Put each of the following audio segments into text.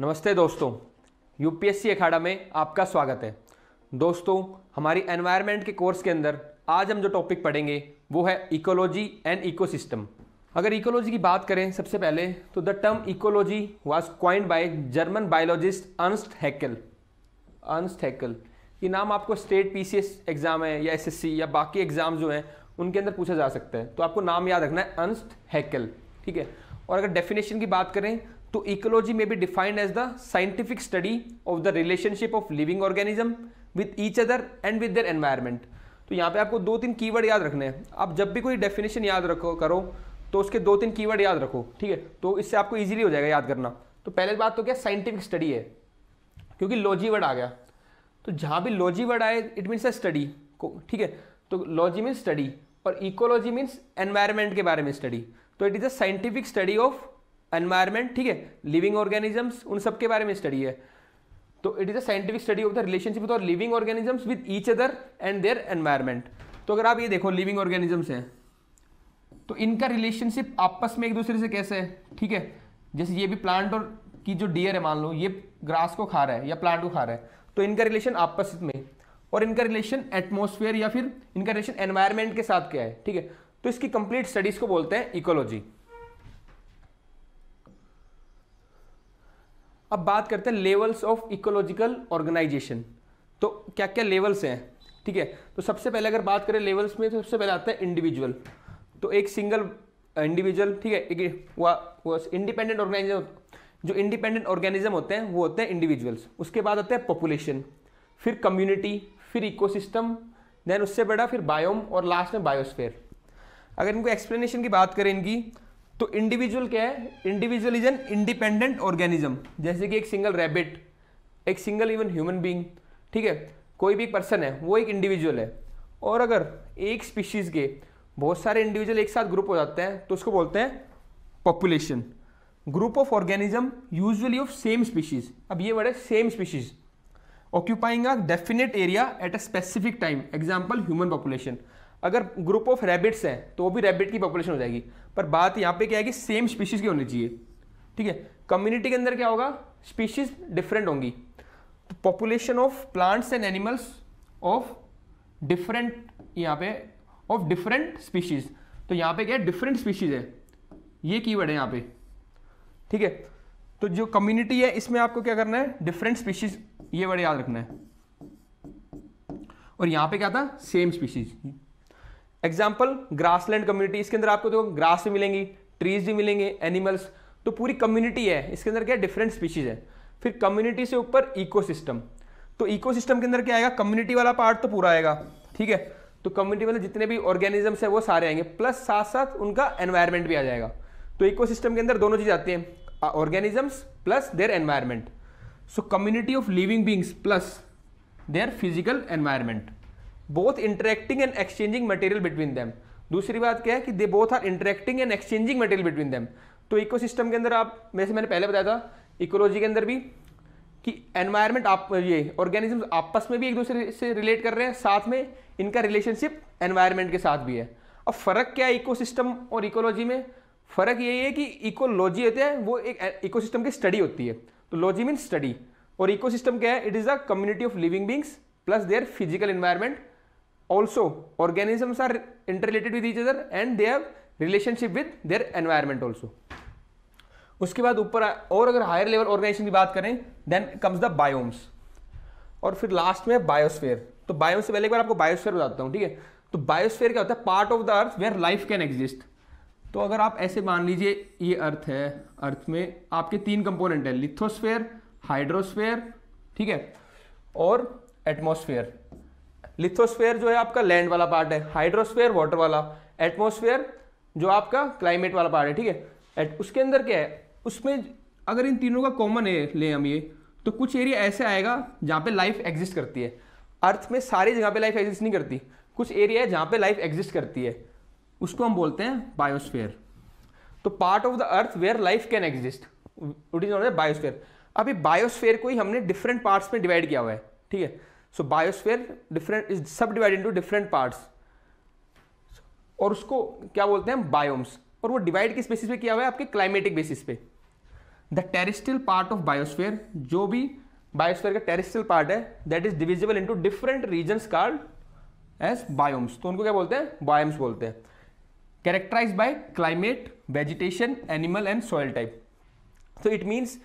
नमस्ते दोस्तों यूपीएससी अखाड़ा में आपका स्वागत है दोस्तों हमारी एनवायरनमेंट के कोर्स के अंदर आज हम जो टॉपिक पढ़ेंगे वो है इकोलॉजी एंड इकोसिस्टम अगर इकोलॉजी की बात करें सबसे पहले तो the term ecology was coined by German biologist Ernst Haeckel Ernst Haeckel कि नाम आपको स्टेट पीसीएस एग्ज़ाम है या एसएससी या बाकी एग्ज़ाम जो हैं उनके अंदर पूछा जा सकता है तो आपको नाम याद रखना है अंस्ट हैकल ठीक है और अगर डेफिनेशन की बात करें तो इकोलॉजी में be defined as the scientific study of the relationship of living organism with each other and with their environment तो यहाँ पे आपको दो तीन कीवर्ड याद रखने हैं आप जब भी कोई डेफिनेशन याद रखो करो तो उसके दो तीन कीवर्ड याद रखो ठीक है तो इससे आपको ईजिली हो जाएगा याद करना तो पहले बात तो क्या साइंटिफिक स्टडी है क्योंकि लॉजी वर्ड आ गया तो जहां भी लॉजी वर्ड आए इट मीन्स स्टडी को ठीक है तो लॉजी मीन्स स्टडी और इकोलॉजी मीन्स एनवायरमेंट के बारे में स्टडी तो it is a scientific study of environment ठीक है लिविंग ऑर्गेनिजम्स उन सब के बारे में स्टडी है तो it is a scientific study of the relationship और living organisms with each other and their environment तो अगर आप ये देखो लिविंग ऑर्गेनिजम्स हैं तो इनका रिलेशनशिप आपस में एक दूसरे से कैसे है ठीक है जैसे ये भी प्लांट और की जो डियर है मान लो ये ग्रास को खा रहा है या प्लांट को खा रहा है तो इनका रिलेशन आपस में और इनका रिलेशन एटमोसफेयर या फिर इनका रिलेशन एनवायरमेंट के साथ क्या है ठीक है तो इसकी कंप्लीट स्टडीज को बोलते हैं इकोलॉजी अब बात करते हैं लेवल्स ऑफ इकोलॉजिकल ऑर्गेनाइजेशन तो क्या क्या लेवल्स हैं ठीक है तो सबसे पहले अगर बात करें लेवल्स में तो सबसे पहले आता है इंडिविजुअल तो एक सिंगल इंडिविजुअल ठीक है एक इंडिपेंडेंट ऑर्गेनाइजेशन जो इंडिपेंडेंट ऑर्गेनिज्म होते हैं वो होते हैं इंडिविजुअल्स उसके बाद होते हैं पॉपुलेशन फिर कम्युनिटी फिर इकोसिस्टम देन उससे बड़ा फिर बायोम और लास्ट में बायोस्फेयर अगर इनको एक्सप्लेनेशन की बात करें इनकी तो इंडिविजुअल क्या है individual is an independent organism जैसे कि एक सिंगल रैबिट एक सिंगल इवन ह्यूमन बींग ठीक है कोई भी एक पर्सन है वो एक इंडिविजुअल है और अगर एक स्पीशीज़ के बहुत सारे इंडिविजुअल एक साथ ग्रुप हो जाते हैं तो उसको बोलते हैं population group of organism usually of same species अब ये वर्ड है same species occupying a definite area at a specific time example human population अगर ग्रुप ऑफ रैबिट्स हैं तो वो भी रैबिट की पॉपुलेशन हो जाएगी पर बात यहाँ पे क्या है कि सेम स्पीशीज़ की होनी चाहिए ठीक है कम्युनिटी के अंदर क्या होगा स्पीशीज डिफरेंट होंगी population of plants and animals of different यहाँ पे ऑफ डिफरेंट स्पीशीज तो यहाँ पे क्या है डिफरेंट स्पीशीज है ये कीवर्ड है यहाँ पे ठीक है तो जो कम्युनिटी है इसमें आपको क्या करना है डिफरेंट स्पीशीज ये बड़े याद रखना है और यहां पे क्या था same species example grassland community इसके अंदर आपको देखो ग्रास भी मिलेंगी ट्रीज भी मिलेंगे एनिमल्स तो पूरी कम्युनिटी है इसके अंदर क्या डिफरेंट स्पीशीज है फिर कम्युनिटी से ऊपर इकोसिस्टम तो इकोसिस्टम के अंदर क्या आएगा कम्युनिटी वाला पार्ट तो पूरा आएगा ठीक है तो कम्युनिटी वाले जितने भी ऑर्गेनिजम्स है वो सारे आएंगे प्लस साथ साथ उनका एनवायरमेंट भी आ जाएगा तो इकोसिस्टम के अंदर दोनों चीज़ आती हैं organisms plus their environment so community of living beings plus their physical environment both interacting and exchanging material between them दूसरी बात क्या है कि they both are interacting and exchanging material between them तो इकोसिस्टम के अंदर आप जैसे मैंने पहले बताया था इकोलॉजी के अंदर भी कि एनवायरमेंट आप ये ऑर्गेनिज्म आपस में भी एक दूसरे से रिलेट कर रहे हैं साथ में इनका रिलेशनशिप एनवायरमेंट के साथ भी है अब फ़र्क क्या है इकोसिस्टम और इकोलॉजी में फ़र्क यही है कि इकोलॉजी होते हैं वो एक इकोसिस्टम की स्टडी होती है तो लॉजी मीन्स स्टडी और इकोसिस्टम क्या है it is the community of living beings plus their physical environment also organisms are interrelated with each other and they have relationship with their environment also उसके बाद ऊपर और अगर हायर लेवल ऑर्गेनाइजेशन की बात करें देन कम्स द बायोम्स और फिर लास्ट में बायोस्फेयर तो बायोम से पहले एक बार आपको बायोस्फेयर बताता हूँ ठीक है तो बायोस्फेयर क्या होता है part of the earth where life can exist तो अगर आप ऐसे मान लीजिए ये अर्थ है अर्थ में आपके तीन कंपोनेंट है लिथोस्फेयर हाइड्रोस्फेयर ठीक है और एटमोसफेयर लिथोस्फेयर जो है आपका लैंड वाला पार्ट है हाइड्रोस्फेयर वाटर वाला एटमोसफेयर जो आपका क्लाइमेट वाला पार्ट है ठीक है एट, उसके अंदर क्या है उसमें अगर इन तीनों का कॉमन है ले हम ये तो कुछ एरिया ऐसे आएगा जहाँ पे लाइफ एग्जिस्ट करती है अर्थ में सारी जगह पे लाइफ एग्जिस्ट नहीं करती कुछ एरिया है जहाँ पे लाइफ एग्जिस्ट करती है उसको हम बोलते हैं बायोस्फेयर तो part of the earth where life can exist it is not a biosphere अभी बायोस्फेयर को ही हमने डिफरेंट पार्ट्स में डिवाइड किया हुआ है ठीक है so biosphere different is subdivide into different parts और उसको क्या बोलते हैं बायोम्स और वो डिवाइड किस बेसिस पे किया हुआ है आपके क्लाइमेटिक बेसिस पे the terrestrial part of biosphere जो भी बायोस्फेयर का टेरिस्टल पार्ट है that is divisible into different region called as biomes तो उनको क्या बोलते हैं बायोम्स बोलते हैं characterize by climate vegetation animal and soil type तो इट मीन्स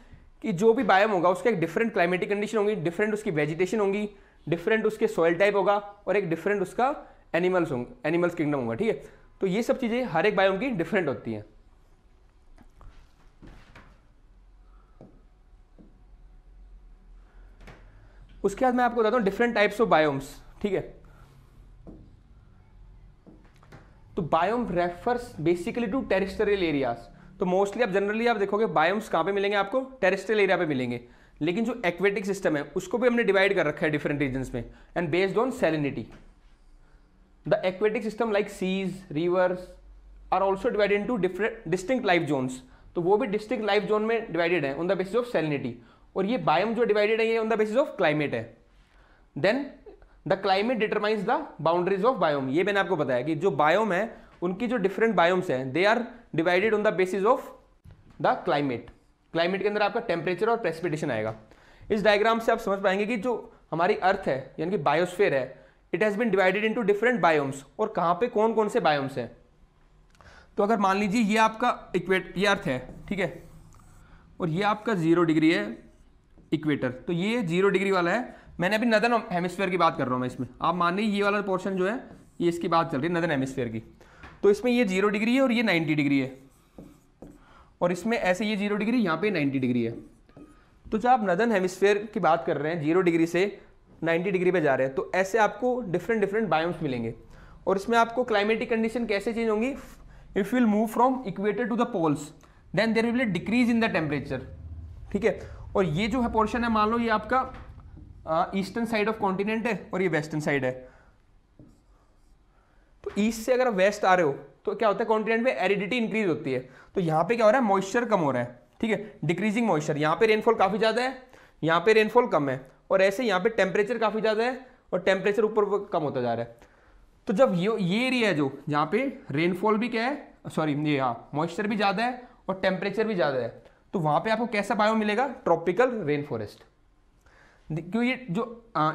कि जो भी बायोम होगा उसका एक डिफरेंट क्लाइमेटिक कंडीशन होगी डिफरेंट उसकी वेजिटेशन होगी डिफरेंट उसके सॉयल टाइप होगा और एक डिफरेंट उसका एनिमल्स होंगे एनिमल्स किंगडम होगा ठीक है तो ये सब चीज़ें हर एक बायोम की डिफरेंट होती हैं उसके बाद मैं आपको बताता हूँ डिफरेंट टाइप्स ऑफ बायोम्स ठीक है तो biome refers basically to terrestrial areas तो मोस्टली आप जनरली आप देखोगे बायोम्स कहाँ पे मिलेंगे आपको टेरिस्टरियल एरिया पे मिलेंगे लेकिन जो एक्वेटिक सिस्टम है उसको भी हमने डिवाइड कर रखा है डिफरेंट रीजन्स में and based on salinity the aquatic system like seas rivers are also divided to different distinct life zones तो वो भी डिस्टिंक्ट लाइफ जोन में डिवाइडेड है on the basis of salinity और ये बायोम जो डिवाइडेड है ये on the basis of climate है then the climate determines the boundaries of biome ये मैंने आपको बताया कि जो बायोम है उनकी जो डिफरेंट बायोम्स हैं they are divided on the basis of the climate climate के अंदर आपका टेम्परेचर और प्रेसिपिटेशन आएगा इस डायग्राम से आप समझ पाएंगे कि जो हमारी अर्थ है यानी कि बायोस्फेयर है it has been divided into different biomes और कहाँ पे कौन कौन से बायोम्स हैं तो अगर मान लीजिए ये आपका इक्वेट ये अर्थ है ठीक है और ये आपका जीरो डिग्री है इक्वेटर तो ये जीरो डिग्री वाला है मैंने अभी नदन हेमिसफेयर की बात कर रहा हूँ मैं इसमें आप मान लीजिए ये वाला पोर्शन जो है ये इसकी बात चल रही है नदन हेमिसफेयर की तो इसमें ये जीरो डिग्री है और ये नाइन्टी डिग्री है और इसमें ऐसे ये जीरो डिग्री यहाँ पे नाइन्टी डिग्री है तो जब आप नदन हेमिसफेयर की बात कर रहे हैं जीरो डिग्री से नाइन्टी डिग्री पे जा रहे हैं तो ऐसे आपको डिफरेंट डिफरेंट बायोम्स मिलेंगे और इसमें आपको क्लाइमेटिक कंडीशन कैसे चेंज होंगी if will move from equator to the poles then there will decrease in the temperature ठीक है और ये जो है पोर्शन है मान लो ये आपका ईस्टर्न साइड ऑफ कॉन्टिनेंट है और ये वेस्टर्न साइड है तो ईस्ट से अगर वेस्ट आ रहे हो तो क्या होता है कॉन्टिनेंट में एरिडिटी इंक्रीज होती है तो यहां पे क्या हो रहा है मॉइस्चर कम हो रहा है ठीक है डिक्रीजिंग मॉइस्चर यहां पे रेनफॉल काफ़ी ज़्यादा है यहां पे रेनफॉल कम है और ऐसे यहां पे टेम्परेचर काफ़ी ज़्यादा है और टेम्परेचर ऊपर कम होता जा रहा है तो जब ये ये एरिया है जो यहां पे रेनफॉल भी क्या है सॉरी ये हाँ मॉइस्चर भी ज़्यादा है और टेम्परेचर भी ज़्यादा है तो वहां पे आपको कैसा बायो मिलेगा ट्रॉपिकल रेन फॉरेस्ट क्योंकि ये जो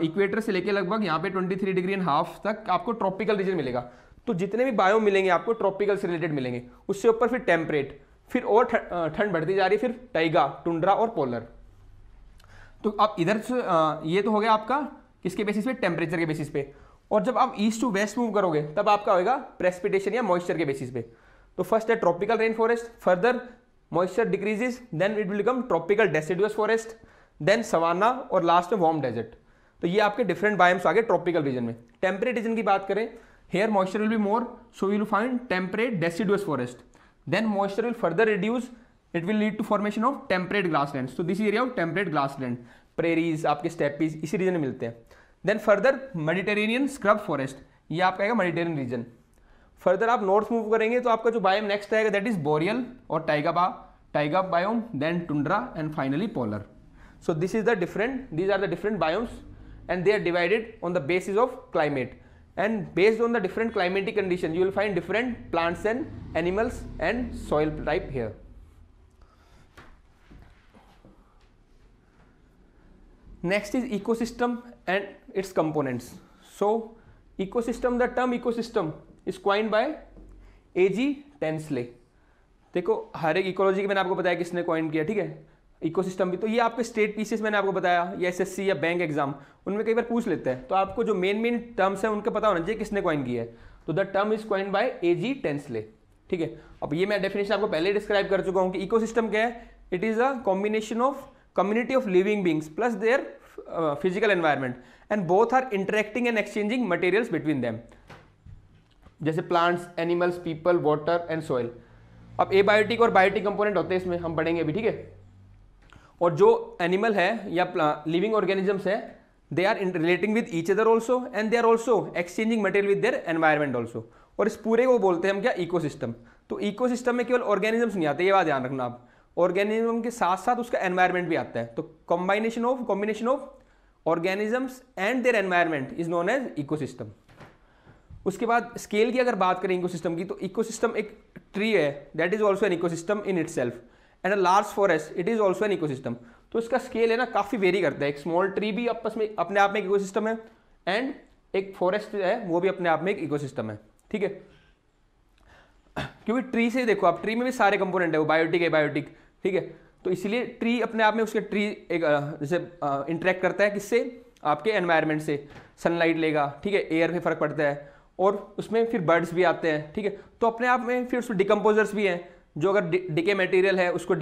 इक्वेटर से लेके लगभग यहाँ पे 23 डिग्री एंड हाफ तक आपको ट्रॉपिकल रीजन मिलेगा तो जितने भी बायो मिलेंगे आपको ट्रॉपिकल से रिलेटेड मिलेंगे उससे ऊपर फिर टेम्परेट फिर और ठंड बढ़ती जा रही है फिर टाइगा टुंड्रा और पोलर तो आप इधर से ये तो हो गया आपका किसके बेसिस पे टेम्परेचर के बेसिस पे और जब आप ईस्ट टू वेस्ट मूव करोगे तब आपका होगा प्रेसिपिटेशन या मॉइस्चर के बेसिस पे तो फर्स्ट है tropical rain forest further moisture decreases then it will become tropical deciduous forest then savanna और लास्ट में वार्म डेजर्ट तो ये आपके डिफरेंट बायम्स आगे ट्रॉपिकल रीजन में टेम्परेट रीजन की बात करें here moisture will be more so will find temperate deciduous forest then moisture will further reduce it will lead to formation of temperate grassland तो this area of temperate glass land prairies आपके steppes इसी region में मिलते हैं then further Mediterranean scrub forest ये आपका आएगा Mediterranean region further आप नॉर्थ मूव करेंगे तो आपका जो बायोम नेक्स्ट आएगा दैट इज बोरियल और टाइगा बा taiga biome then tundra and finally polar So this is the different, these are the different biomes and they are divided on the basis of climate. And based on the different climatic condition, you will find different plants and animals and soil type here. Next is ecosystem and its components. So ecosystem, the term ecosystem is coined by A.G. Tensley. देखो हर एक ecology की मैंने आपको बताया किसने coin किया ठीक है इकोसिस्टम भी तो ये आपके स्टेट पीसीएस मैंने आपको बताया या एसएससी या बैंक एग्जाम उनमें कई बार पूछ लेते हैं तो आपको जो मेन मेन टर्म्स हैं उनका पता होना चाहिए किसने क्वाइन किया है तो the term is coin by A G Tansley ठीक है अब ये मैं डेफिनेशन आपको पहले डिस्क्राइब कर चुका हूँ कि इको क्या है it is a combination of community of living beings plus their physical environment and both are interacting and exchanging materials between them जैसे plants animals people water and soil अब एबायोटिक और biotic component होते हैं इसमें हम पढ़ेंगे अभी ठीक है और जो एनिमल है या लिविंग ऑर्गेनिजम्स है they are relating with each other also and they are also exchanging material with their environment also और इस पूरे को बोलते हैं हम क्या इको तो इको में केवल ऑर्गेनिजम्स नहीं आते ये बात ध्यान रखना आप ऑर्गेनिज्म के साथ साथ उसका एनवायरमेंट भी आता है तो combination of combination of organisms and their environment is known as eco उसके बाद स्केल की अगर बात करें इकोसिस्टम की तो इकोसिस्टम एक ट्री है that is also an ecosystem in it and a large forest it is also an ecosystem तो इसका स्केल है ना काफ़ी वेरी करता है एक स्मॉल ट्री भी आपस में अपने आप में एक इकोसिस्टम है एंड एक फॉरेस्ट है वो भी अपने आप में एक इकोसिस्टम है ठीक है क्योंकि ट्री से देखो आप ट्री में भी सारे कंपोनेंट है वो बायोटिक है बायोटिक ठीक है तो इसीलिए ट्री अपने आप में उसके ट्री एक जैसे इंटरेक्ट करता है किससे आपके एनवायरनमेंट से सनलाइट लेगा ठीक है एयर में फर्क पड़ता है और उसमें फिर बर्ड्स भी आते हैं ठीक है तो अपने आप में फिर उसमें डिकम्पोजर्स भी हैं जो अगर डिके मटेरियल है उसको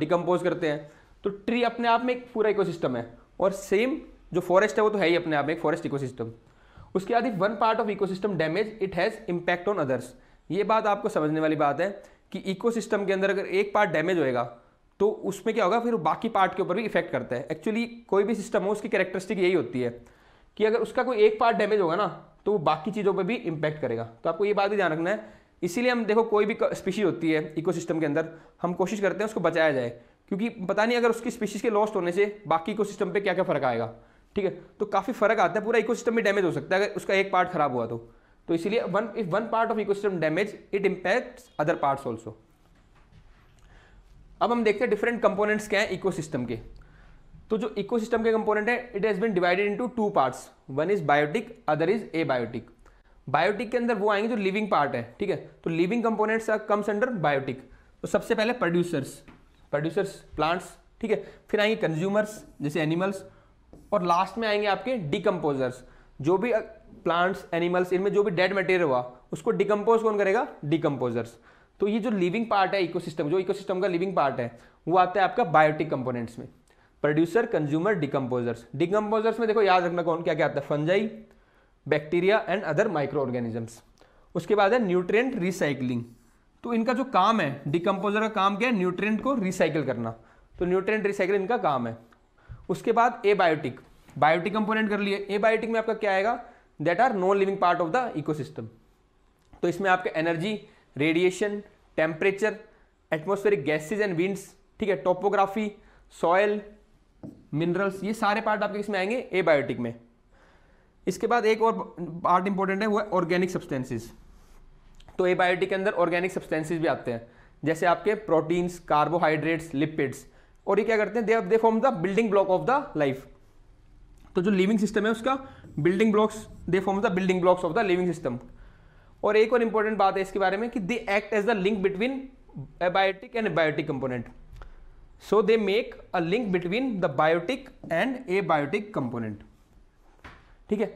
डिकम्पोज करते हैं तो ट्री अपने आप में एक पूरा इकोसिस्टम है और सेम जो फॉरेस्ट है वो तो है ही अपने आप में एक फॉरेस्ट इकोसिस्टम उसके बाद one part of ecosystem damage it has impact on others ये बात आपको समझने वाली बात है कि इकोसिस्टम के अंदर अगर एक पार्ट डैमेज होएगा तो उसमें क्या होगा फिर बाकी पार्ट के ऊपर भी इफेक्ट करता है एक्चुअली कोई भी सिस्टम हो उसकी कैरेक्टरिस्टिक यही होती है कि अगर उसका कोई एक पार्ट डैमेज होगा ना तो वो बाकी चीज़ों पर भी इम्पैक्ट करेगा तो आपको ये बात भी ध्यान रखना है इसीलिए हम देखो कोई भी स्पीशीज़ होती है इकोसिस्टम के अंदर हम कोशिश करते हैं उसको बचाया जाए क्योंकि पता नहीं अगर उसकी स्पीशीज़ के लॉस्ट होने से बाकी इकोसिस्टम पे क्या क्या फ़र्क आएगा ठीक है तो काफ़ी फ़र्क आता है पूरा इकोसिस्टम भी डैमेज हो सकता है अगर उसका एक पार्ट खराब हुआ तो तो इसीलिए one if one part of ecosystem damage it impacts other parts also अब हम देखते हैं डिफरेंट कंपोनेंट्स क्या हैं इकोसिस्टम के तो जो इकोसिस्टम के कंपोनेंट है it has been divided into two parts one is biotic other is abiotic biotic के अंदर वो आएंगे जो लिविंग पार्ट है ठीक है तो living components comes under biotic तो सबसे पहले प्रोड्यूसर्स प्रोड्यूसर्स प्लांट्स ठीक है फिर आएंगे कंज्यूमर्स जैसे एनिमल्स और लास्ट में आएंगे आपके डिकम्पोजर्स जो भी प्लांट्स एनिमल्स इनमें जो भी डेड मटेरियल हुआ उसको डिकम्पोज कौन करेगा डिकम्पोजर्स तो ये जो लिविंग पार्ट है इकोसिस्टम जो इकोसिस्टम का लिविंग पार्ट है वो आता है आपका बायोटिक कंपोनेंट्स में प्रोड्यूसर कंज्यूमर डिकम्पोजर्स डिकम्पोजर्स में देखो याद रखना कौन क्या क्या आता है fungi bacteria and other microorganisms उसके बाद है न्यूट्रिएंट रिसाइकलिंग तो इनका जो काम है डिकम्पोजर का काम क्या है न्यूट्रिएंट को रिसाइकिल करना तो न्यूट्रिएंट रिसाइकिल इनका काम है उसके बाद ए बायोटिक बायोटिक कंपोनेंट कर लिए बायोटिक में आपका क्या आएगा that are non living part of the ecosystem तो इसमें आपका energy radiation temperature atmospheric gases and winds ठीक है टोपोग्राफी सॉयल मिनरल्स ये सारे पार्ट आपके इसमें आएंगे ए में इसके बाद एक और पार्ट इंपॉर्टेंट है वो है ऑर्गेनिक सब्सटेंसेस तो ए बायोटिक के अंदर ऑर्गेनिक सब्सटेंसेस भी आते हैं जैसे आपके प्रोटीन्स कार्बोहाइड्रेट्स लिपिड्स और ये क्या करते हैं they form the building block of the life तो जो लिविंग सिस्टम है उसका building blocks they form the building blocks of the living system और एक और इंपॉर्टेंट बात है इसके बारे में कि they act as the link between abiotic and abiotic component they make a link between the biotic and abiotic component ठीक है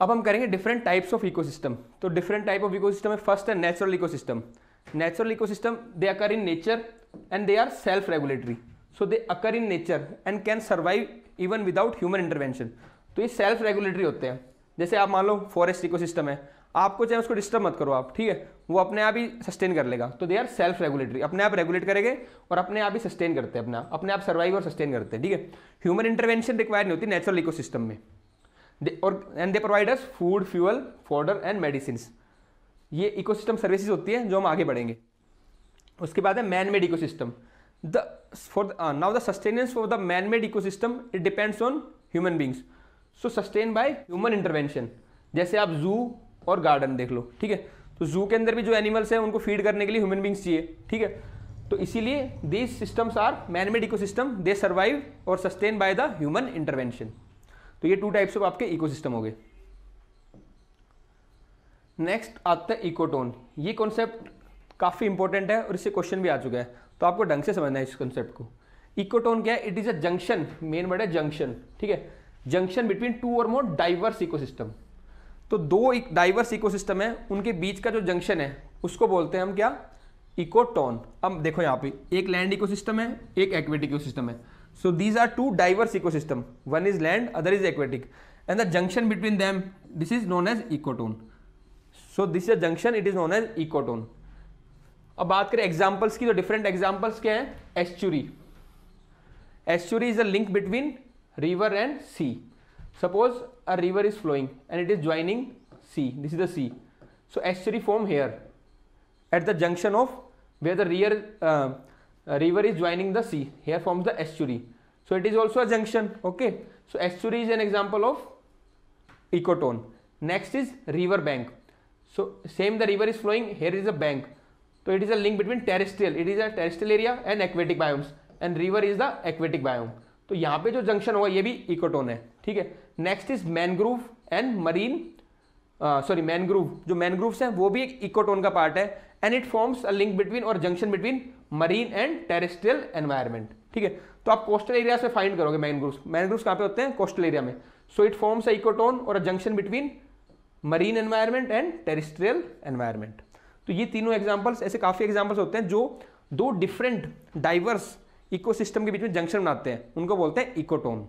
अब हम करेंगे डिफरेंट टाइप्स ऑफ इकोसिस्टम तो डिफरेंट टाइप ऑफ इकोसिस्टम है फर्स्ट है natural ecosystem natural ecosystem they occur in nature and they are self regulatory so they occur in nature and can survive even without human intervention तो ये self regulatory होते हैं जैसे आप मान लो forest ecosystem है आपको चाहे उसको डिस्टर्ब मत करो आप ठीक है वो अपने आप ही सस्टेन कर लेगा तो दे आर सेल्फ रेगुलेटरी अपने आप रेगुलेट करेंगे और अपने आप ही सस्टेन करते हैं अपना अपने आप सर्वाइव और सस्टेन करते हैं ठीक है ह्यूमन इंटरवेंशन रिक्वायर नहीं होती नेचुरल इकोसिस्टम में और and they providers food fuel fodder and medicine ये इकोसिस्टम सर्विसेज होती है जो हम आगे बढ़ेंगे उसके बाद है man made ecosystem the for now the sustenance for the man made ecosystem it depends on human beings so sustain by human intervention जैसे आप जू और गार्डन देख लो ठीक है तो जू के अंदर भी जो एनिमल्स हैं उनको फीड करने के लिए ह्यूमन बींग्स चाहिए ठीक है तो इसीलिए these systems are manmade eco ecosystem they survive और sustain by the human intervention तो ये टू टाइप्स ऑफ आपके इकोसिस्टम हो गए नेक्स्ट आता है इकोटोन ये कॉन्सेप्ट काफ़ी इंपॉर्टेंट है और इससे क्वेश्चन भी आ चुका है तो आपको ढंग से समझना है इस कॉन्सेप्ट को इकोटोन क्या है it is a junction main word है जंक्शन ठीक है junction between two or more diverse ecosystem तो दो डाइवर्स इकोसिस्टम है उनके बीच का जो जंक्शन है उसको बोलते हैं हम क्या इकोटोन अब देखो यहाँ पे एक लैंड इकोसिस्टम है एक एक्वेटिक इकोसिस्टम है so these are two diverse ecosystem one is land other is aquatic and the junction between them this is known as ecotone so this is a junction it is known as ecotone अब बात करें examples की तो different examples क्या हैं estuary estuary is a link between river and sea suppose a river is flowing and it is joining sea this is the sea so estuary form here at the junction of where the rear uh, river is joining the sea here forms the estuary so it is also a junction okay so estuary is an example of ecotone next is river bank so same the river is flowing here is a bank so it is a link between terrestrial it is a terrestrial area and aquatic biomes and river is the aquatic biome तो यहाँ पे जो junction होगा ये भी ecotone है ठीक है next is mangrove and marine sorry mangrove जो मैनग्रूव्स हैं वो भी एक इकोटोन का पार्ट है and it forms a link between और junction between marine and terrestrial environment ठीक है तो आप कोस्टल एरिया से फाइंड करोगे मैनग्रूव मैनग्रूव्स कहाँ पे होते हैं कोस्टल एरिया में so it forms a ecotone और a junction between marine environment and terrestrial environment तो ये तीनों एग्जाम्पल्स ऐसे काफ़ी एग्जाम्पल्स होते हैं जो दो डिफरेंट डाइवर्स इकोसिस्टम के बीच में जंक्शन बनाते हैं उनको बोलते हैं इकोटोन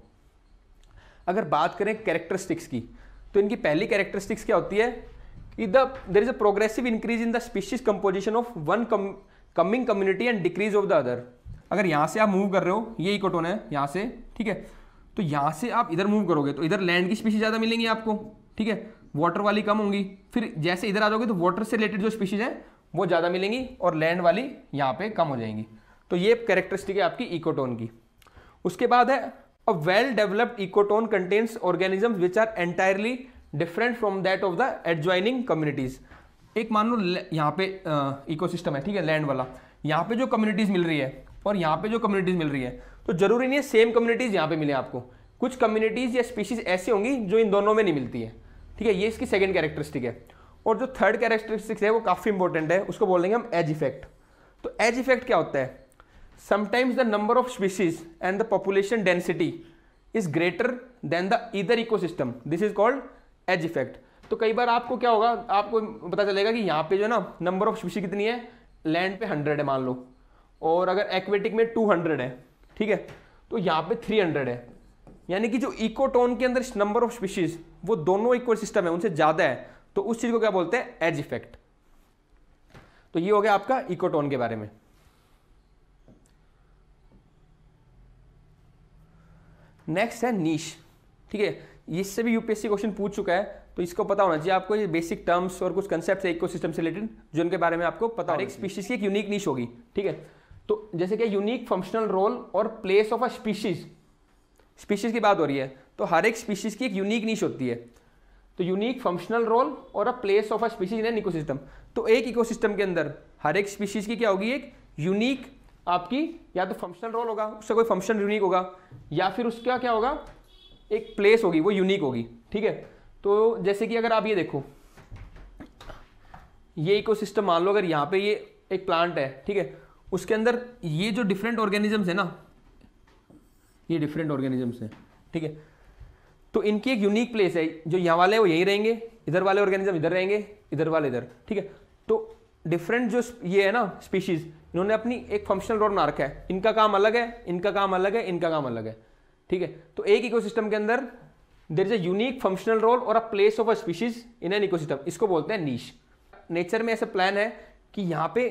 अगर बात करें कैरेक्टरिस्टिक्स की तो इनकी पहली कैरेक्टरिस्टिक्स क्या होती है कि the there is a progressive increase in the species composition of one coming community and decrease of the other अगर यहाँ से आप मूव कर रहे हो ये इकोटोन है यहाँ से ठीक है तो यहाँ से आप इधर मूव करोगे तो इधर लैंड की स्पीशीज ज़्यादा मिलेंगी आपको ठीक है वाटर वाली कम होंगी फिर जैसे इधर आ जाओगे तो वाटर से रिलेटेड जो स्पीशीज हैं वो ज़्यादा मिलेंगी और लैंड वाली यहाँ पे कम हो जाएंगी तो ये कैरेक्टरिस्टिक है आपकी इकोटोन की उसके बाद है A well-developed ecotone contains organisms which are entirely different from that of the adjoining communities. एक मान लो यहाँ पे इको इकोसिस्टम है ठीक है लैंड वाला यहाँ पे जो कम्युनिटीज़ मिल रही है और यहाँ पे जो कम्युनिटीज़ मिल रही है तो ज़रूरी नहीं है सेम कम्युनिटीज़ यहाँ पे मिले आपको कुछ कम्युनिटीज़ या स्पीशीज़ ऐसी होंगी जो इन दोनों में नहीं मिलती है ठीक है ये इसकी सेकेंड कैरेक्टरिस्टिक है और जो थर्ड कैरेक्टरिस्टिक्स है वो काफ़ी इंपॉर्टेंट है उसको बोल देंगे हम एज इफेक्ट तो एज इफेक्ट क्या होता है sometimes the number of species and the population density is greater than the either ecosystem this is called edge effect तो कई बार आपको क्या होगा आपको पता चलेगा कि यहाँ पे जो ना नंबर ऑफ स्पीशी कितनी है लैंड पे 100 है मान लो और अगर एक्वेटिक में 200 है ठीक है तो यहाँ पे 300 है यानी कि जो इकोटोन के अंदर नंबर ऑफ स्पीशीज वो दोनों इको सिस्टम है उनसे ज़्यादा है तो उस चीज़ को क्या बोलते हैं एज इफेक्ट तो ये हो गया आपका इकोटोन के बारे में नेक्स्ट है नीश ठीक है इससे भी यूपीएससी क्वेश्चन पूछ चुका है तो इसको पता होना चाहिए आपको ये बेसिक टर्म्स और कुछ कंसेप्ट इको सिस्टम से रिलेटेड जो उनके बारे में आपको पता हाँ, एक स्पीशीज की एक यूनिक नीच होगी ठीक है तो जैसे कि यूनिक फंक्शनल रोल और place of a species species की बात हो रही है तो हर एक स्पीशीज की एक यूनिक नीच होती है तो यूनिक फंक्शनल रोल और a place of a species in an ecosystem तो एक इकोसिस्टम के अंदर हर एक स्पीशीज की क्या होगी एक यूनिक आपकी या तो फंक्शनल रोल होगा उससे कोई फंक्शन यूनिक होगा या फिर उसका क्या होगा एक प्लेस होगी वो यूनिक होगी ठीक है तो जैसे कि अगर आप ये देखो ये इकोसिस्टम मान लो अगर यहाँ पे ये एक प्लांट है ठीक है उसके अंदर ये जो डिफरेंट ऑर्गेनिजम्स है ना ये डिफरेंट ऑर्गेनिजम्स हैं ठीक है तो इनकी एक यूनिक प्लेस है जो यहाँ वाले वो यहीं रहेंगे इधर वाले ऑर्गेनिज्म इधर रहेंगे इधर वाले इधर ठीक है तो डिफरेंट जो ये है ना स्पीशीज इन्होंने अपनी एक फंक्शनल रोल बना रखा है इनका काम अलग है इनका काम अलग है इनका काम अलग है ठीक है तो एक इकोसिस्टम के अंदर there is a unique functional role और a place of a species in an ecosystem इसको बोलते हैं नीश नेचर में ऐसा प्लान है कि यहाँ पे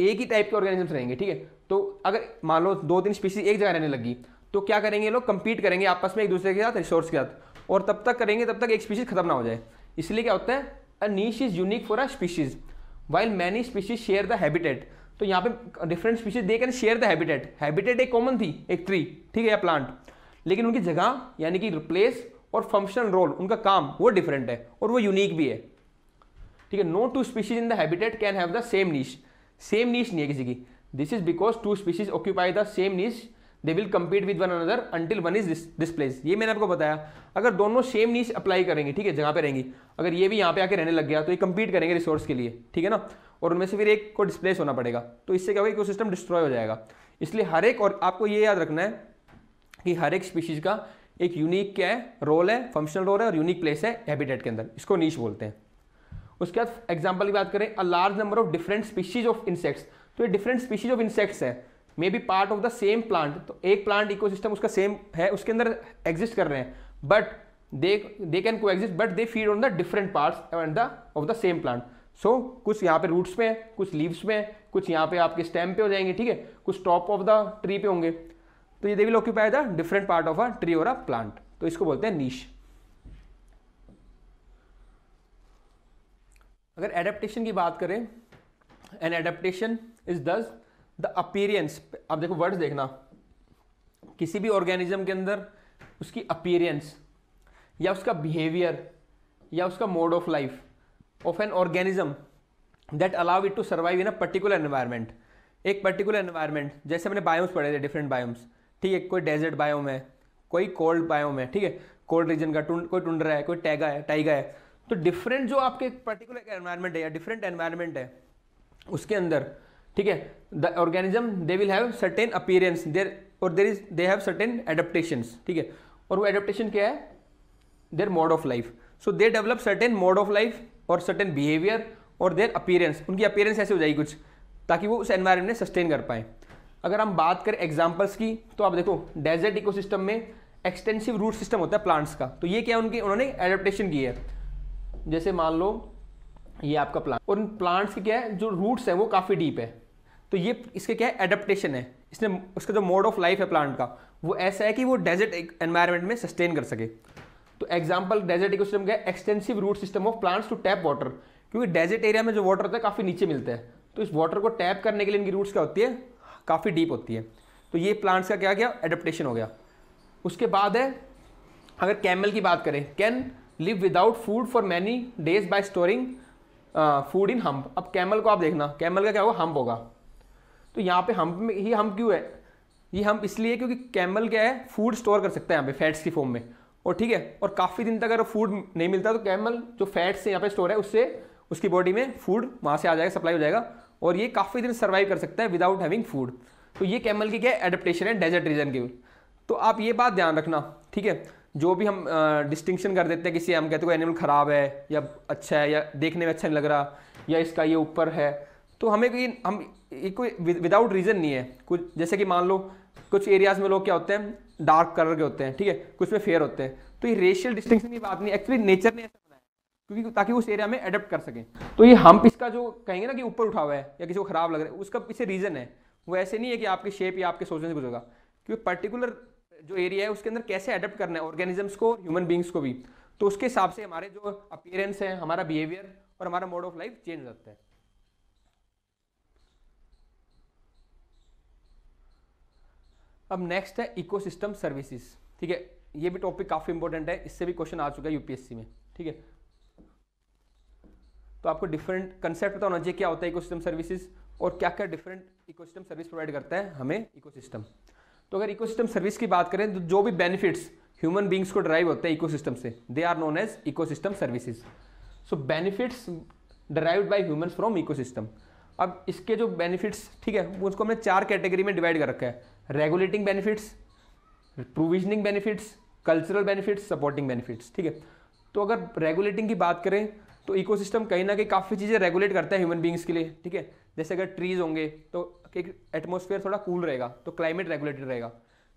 एक ही टाइप के ऑर्गेनिजम्स रहेंगे ठीक है तो अगर मान लो दो तीन स्पीशीज एक जगह रहने लगी तो क्या करेंगे लोग कंपीट करेंगे आपस में एक दूसरे के साथ रिसोर्स के साथ और तब तक करेंगे तब तक एक स्पीशीज खत्म ना हो जाए इसलिए क्या होता है a niche is unique for a species while many species share the habitat तो यहाँ पे different species they can share the habitat habitat एक कॉमन थी एक ट्री ठीक है या प्लांट लेकिन उनकी जगह यानी कि रिप्लेस और फंक्शनल रोल उनका काम वो डिफरेंट है और वो यूनिक भी है ठीक है no two species in the habitat can have the same niche same niche नहीं है किसी की this is because two species occupy the same niche they will compete with one another until one is displace ये मैंने आपको बताया अगर दोनों सेम नीच अप्लाई करेंगे ठीक है जगह पे रहेंगी अगर ये भी यहाँ पे आके रहने लग गया तो ये कम्पीट करेंगे रिसोर्स के लिए ठीक है ना और उनमें से फिर एक को डिस्प्लेस होना पड़ेगा तो इससे क्या होगा इको सिस्टम डिस्ट्रॉय हो जाएगा इसलिए हर एक और आपको ये याद रखना है कि हर एक स्पीशीज का एक यूनिक क्या है रोल है फंक्शनल रोल है और यूनिक प्लेस है हैबिटेट के अंदर इसको नीच बोलते हैं उसके बाद एग्जाम्पल की बात करें a large number of different species of insects तो ये डिफरेंट स्पीशीज ऑफ इंसेक्ट्स है may be part of the same plant तो एक प्लांट इकोसिस्टम उसका सेम है उसके अंदर एग्जिस्ट कर रहे हैं but they they can coexist but they feed on the different part and the of the same plant so कुछ यहाँ पे रूट्स में है कुछ लीव्स में है कुछ यहाँ पे आपके स्टेम पे हो जाएंगे ठीक है कुछ टॉप ऑफ द ट्री पे होंगे तो ये they will occupy the different part of a tree और अ प्लांट तो इसको बोलते हैं नीश अगर एडेप्टेशन की बात करें an adaptation is thus the appearance आप देखो वर्ड्स देखना किसी भी ऑर्गेनिज्म के अंदर उसकी अपीरियंस या उसका बिहेवियर या उसका mode of life of an organism that allow it to survive in a particular environment एक पर्टिकुलर एनवायरनमेंट जैसे मैंने बायोम्स पढ़े थे डिफरेंट बायोम्स ठीक है कोई डेजर्ट बायोम है कोई कोल्ड बायोम है ठीक है कोल्ड रीजन का टुंड, कोई टुंडरा है कोई टैगा है टाइगा है तो डिफरेंट जो आपके पर्टिकुलर एनवायरनमेंट है या डिफरेंट एनवायरनमेंट है उसके अंदर ठीक है the organism they will have certain appearance there और there is they have certain adaptation ठीक है और वो एडेप्टेशन क्या है their mode of life so they develop certain mode of life और सर्टेन बिहेवियर और देर अपीयरेंस उनकी अपीयरेंस ऐसे हो जाएगी कुछ ताकि वो उस एनवायरमेंट में सस्टेन कर पाए अगर हम बात करें एग्जाम्पल्स की तो आप देखो डेजर्ट इकोसिस्टम में एक्सटेंसिव रूट सिस्टम होता है प्लांट्स का तो ये क्या उनकी उन्होंने एडेप्टेशन की है जैसे मान लो ये आपका प्लांट और उन प्लांट्स की क्या है जो रूट्स हैं वो काफ़ी डीप है तो ये इसके क्या है एडेप्टेशन है इसने उसका जो मोड ऑफ लाइफ है प्लांट का वो ऐसा है कि वो डेजर्ट एनवायरमेंट में सस्टेन कर सके तो एग्जाम्पल डेजर्ट इको क्या है extensive root system of plants to tap water क्योंकि डेजर्ट एरिया में जो वाटर होता है काफ़ी नीचे मिलता है तो इस वाटर को टैप करने के लिए इनकी रूट्स क्या होती है काफ़ी डीप होती है तो ये प्लांट्स का क्या क्या एडेप्टेशन हो गया उसके बाद है अगर कैमल की बात करें can live without food for many days by storing food in hump अब कैमल को आप देखना कैमल का क्या होगा हम्प होगा तो यहाँ पे हम ही ये हम क्यों है ये हम इसलिए क्योंकि कैमल क्या है फूड स्टोर कर सकता है यहाँ पे फैट्स की फॉर्म में और ठीक है और काफ़ी दिन तक अगर फूड नहीं मिलता तो कैमल जो फैट्स से यहाँ पे स्टोर है उससे उसकी बॉडी में फूड वहाँ से आ जाएगा सप्लाई हो जाएगा और ये काफ़ी दिन सर्वाइव कर सकता है विदाउट हैविंग फूड तो ये कैमल की क्या एडप्टेशन है डेजर्ट रीजन की तो आप ये बात ध्यान रखना ठीक है जो भी हम डिस्टिंक्शन कर देते हैं किसी हम कहते हैं एनिमल ख़राब है या अच्छा है या देखने में अच्छा नहीं लग रहा या इसका ये ऊपर है तो हमें कोई हम एक कोई विदाउट रीज़न नहीं है कुछ जैसे कि मान लो कुछ एरियाज़ में लोग क्या होते हैं डार्क कलर के होते हैं ठीक है कुछ में फेयर होते हैं तो ये रेशियल डिस्टिंक्शन की बात नहीं एक्चुअली नेचर ने ऐसा बनाया क्योंकि ताकि उस एरिया में अडेप्ट कर सकें तो ये हम इसका जो कहेंगे ना कि ऊपर उठा हुआ है या किसी को ख़राब लग रहा है उसका पीछे रीज़न है वो ऐसे नहीं है कि आपकी शेप या आपके सोचने से कुछ होगा क्योंकि पर्टिकुलर जो एरिया है उसके अंदर कैसे अडेप्ट करना है ऑर्गेनिजम्स को ह्यूमन बींग्स को भी तो उसके हिसाब से हमारे जो अपीयरेंस है हमारा बिहेवियर और हमारा मोड ऑफ लाइफ चेंज हो जाता है अब नेक्स्ट है इकोसिस्टम सर्विसेज ठीक है ये भी टॉपिक काफ़ी इंपॉर्टेंट है इससे भी क्वेश्चन आ चुका है यूपीएससी में ठीक है तो आपको डिफरेंट कंसेप्ट पता होना चाहिए क्या होता है इकोसिस्टम सर्विसेज और क्या क्या डिफरेंट इकोसिस्टम सर्विस प्रोवाइड करता है हमें इकोसिस्टम तो अगर इकोसिस्टम सर्विस की बात करें तो जो भी बेनिफिट्स ह्यूमन बींग्स को ड्राइव होते हैं इकोसिस्टम से they are known as ecosystem services so benefits derived by human from ecosystem अब इसके जो बेनिफिट्स ठीक है उसको हमने चार कैटेगरी में डिवाइड कर रखा है regulating benefits provisioning benefits cultural benefits supporting benefits ठीक है तो अगर रेगुलेटिंग की बात करें तो इकोसिस्टम कहीं ना कहीं काफ़ी चीज़ें रेगुलेट करता है ह्यूमन बींग्स के लिए ठीक है जैसे अगर ट्रीज़ होंगे तो एक एटमोसफेयर थोड़ा कूल रहेगा तो क्लाइमेट रेगुलेटेड रहेगा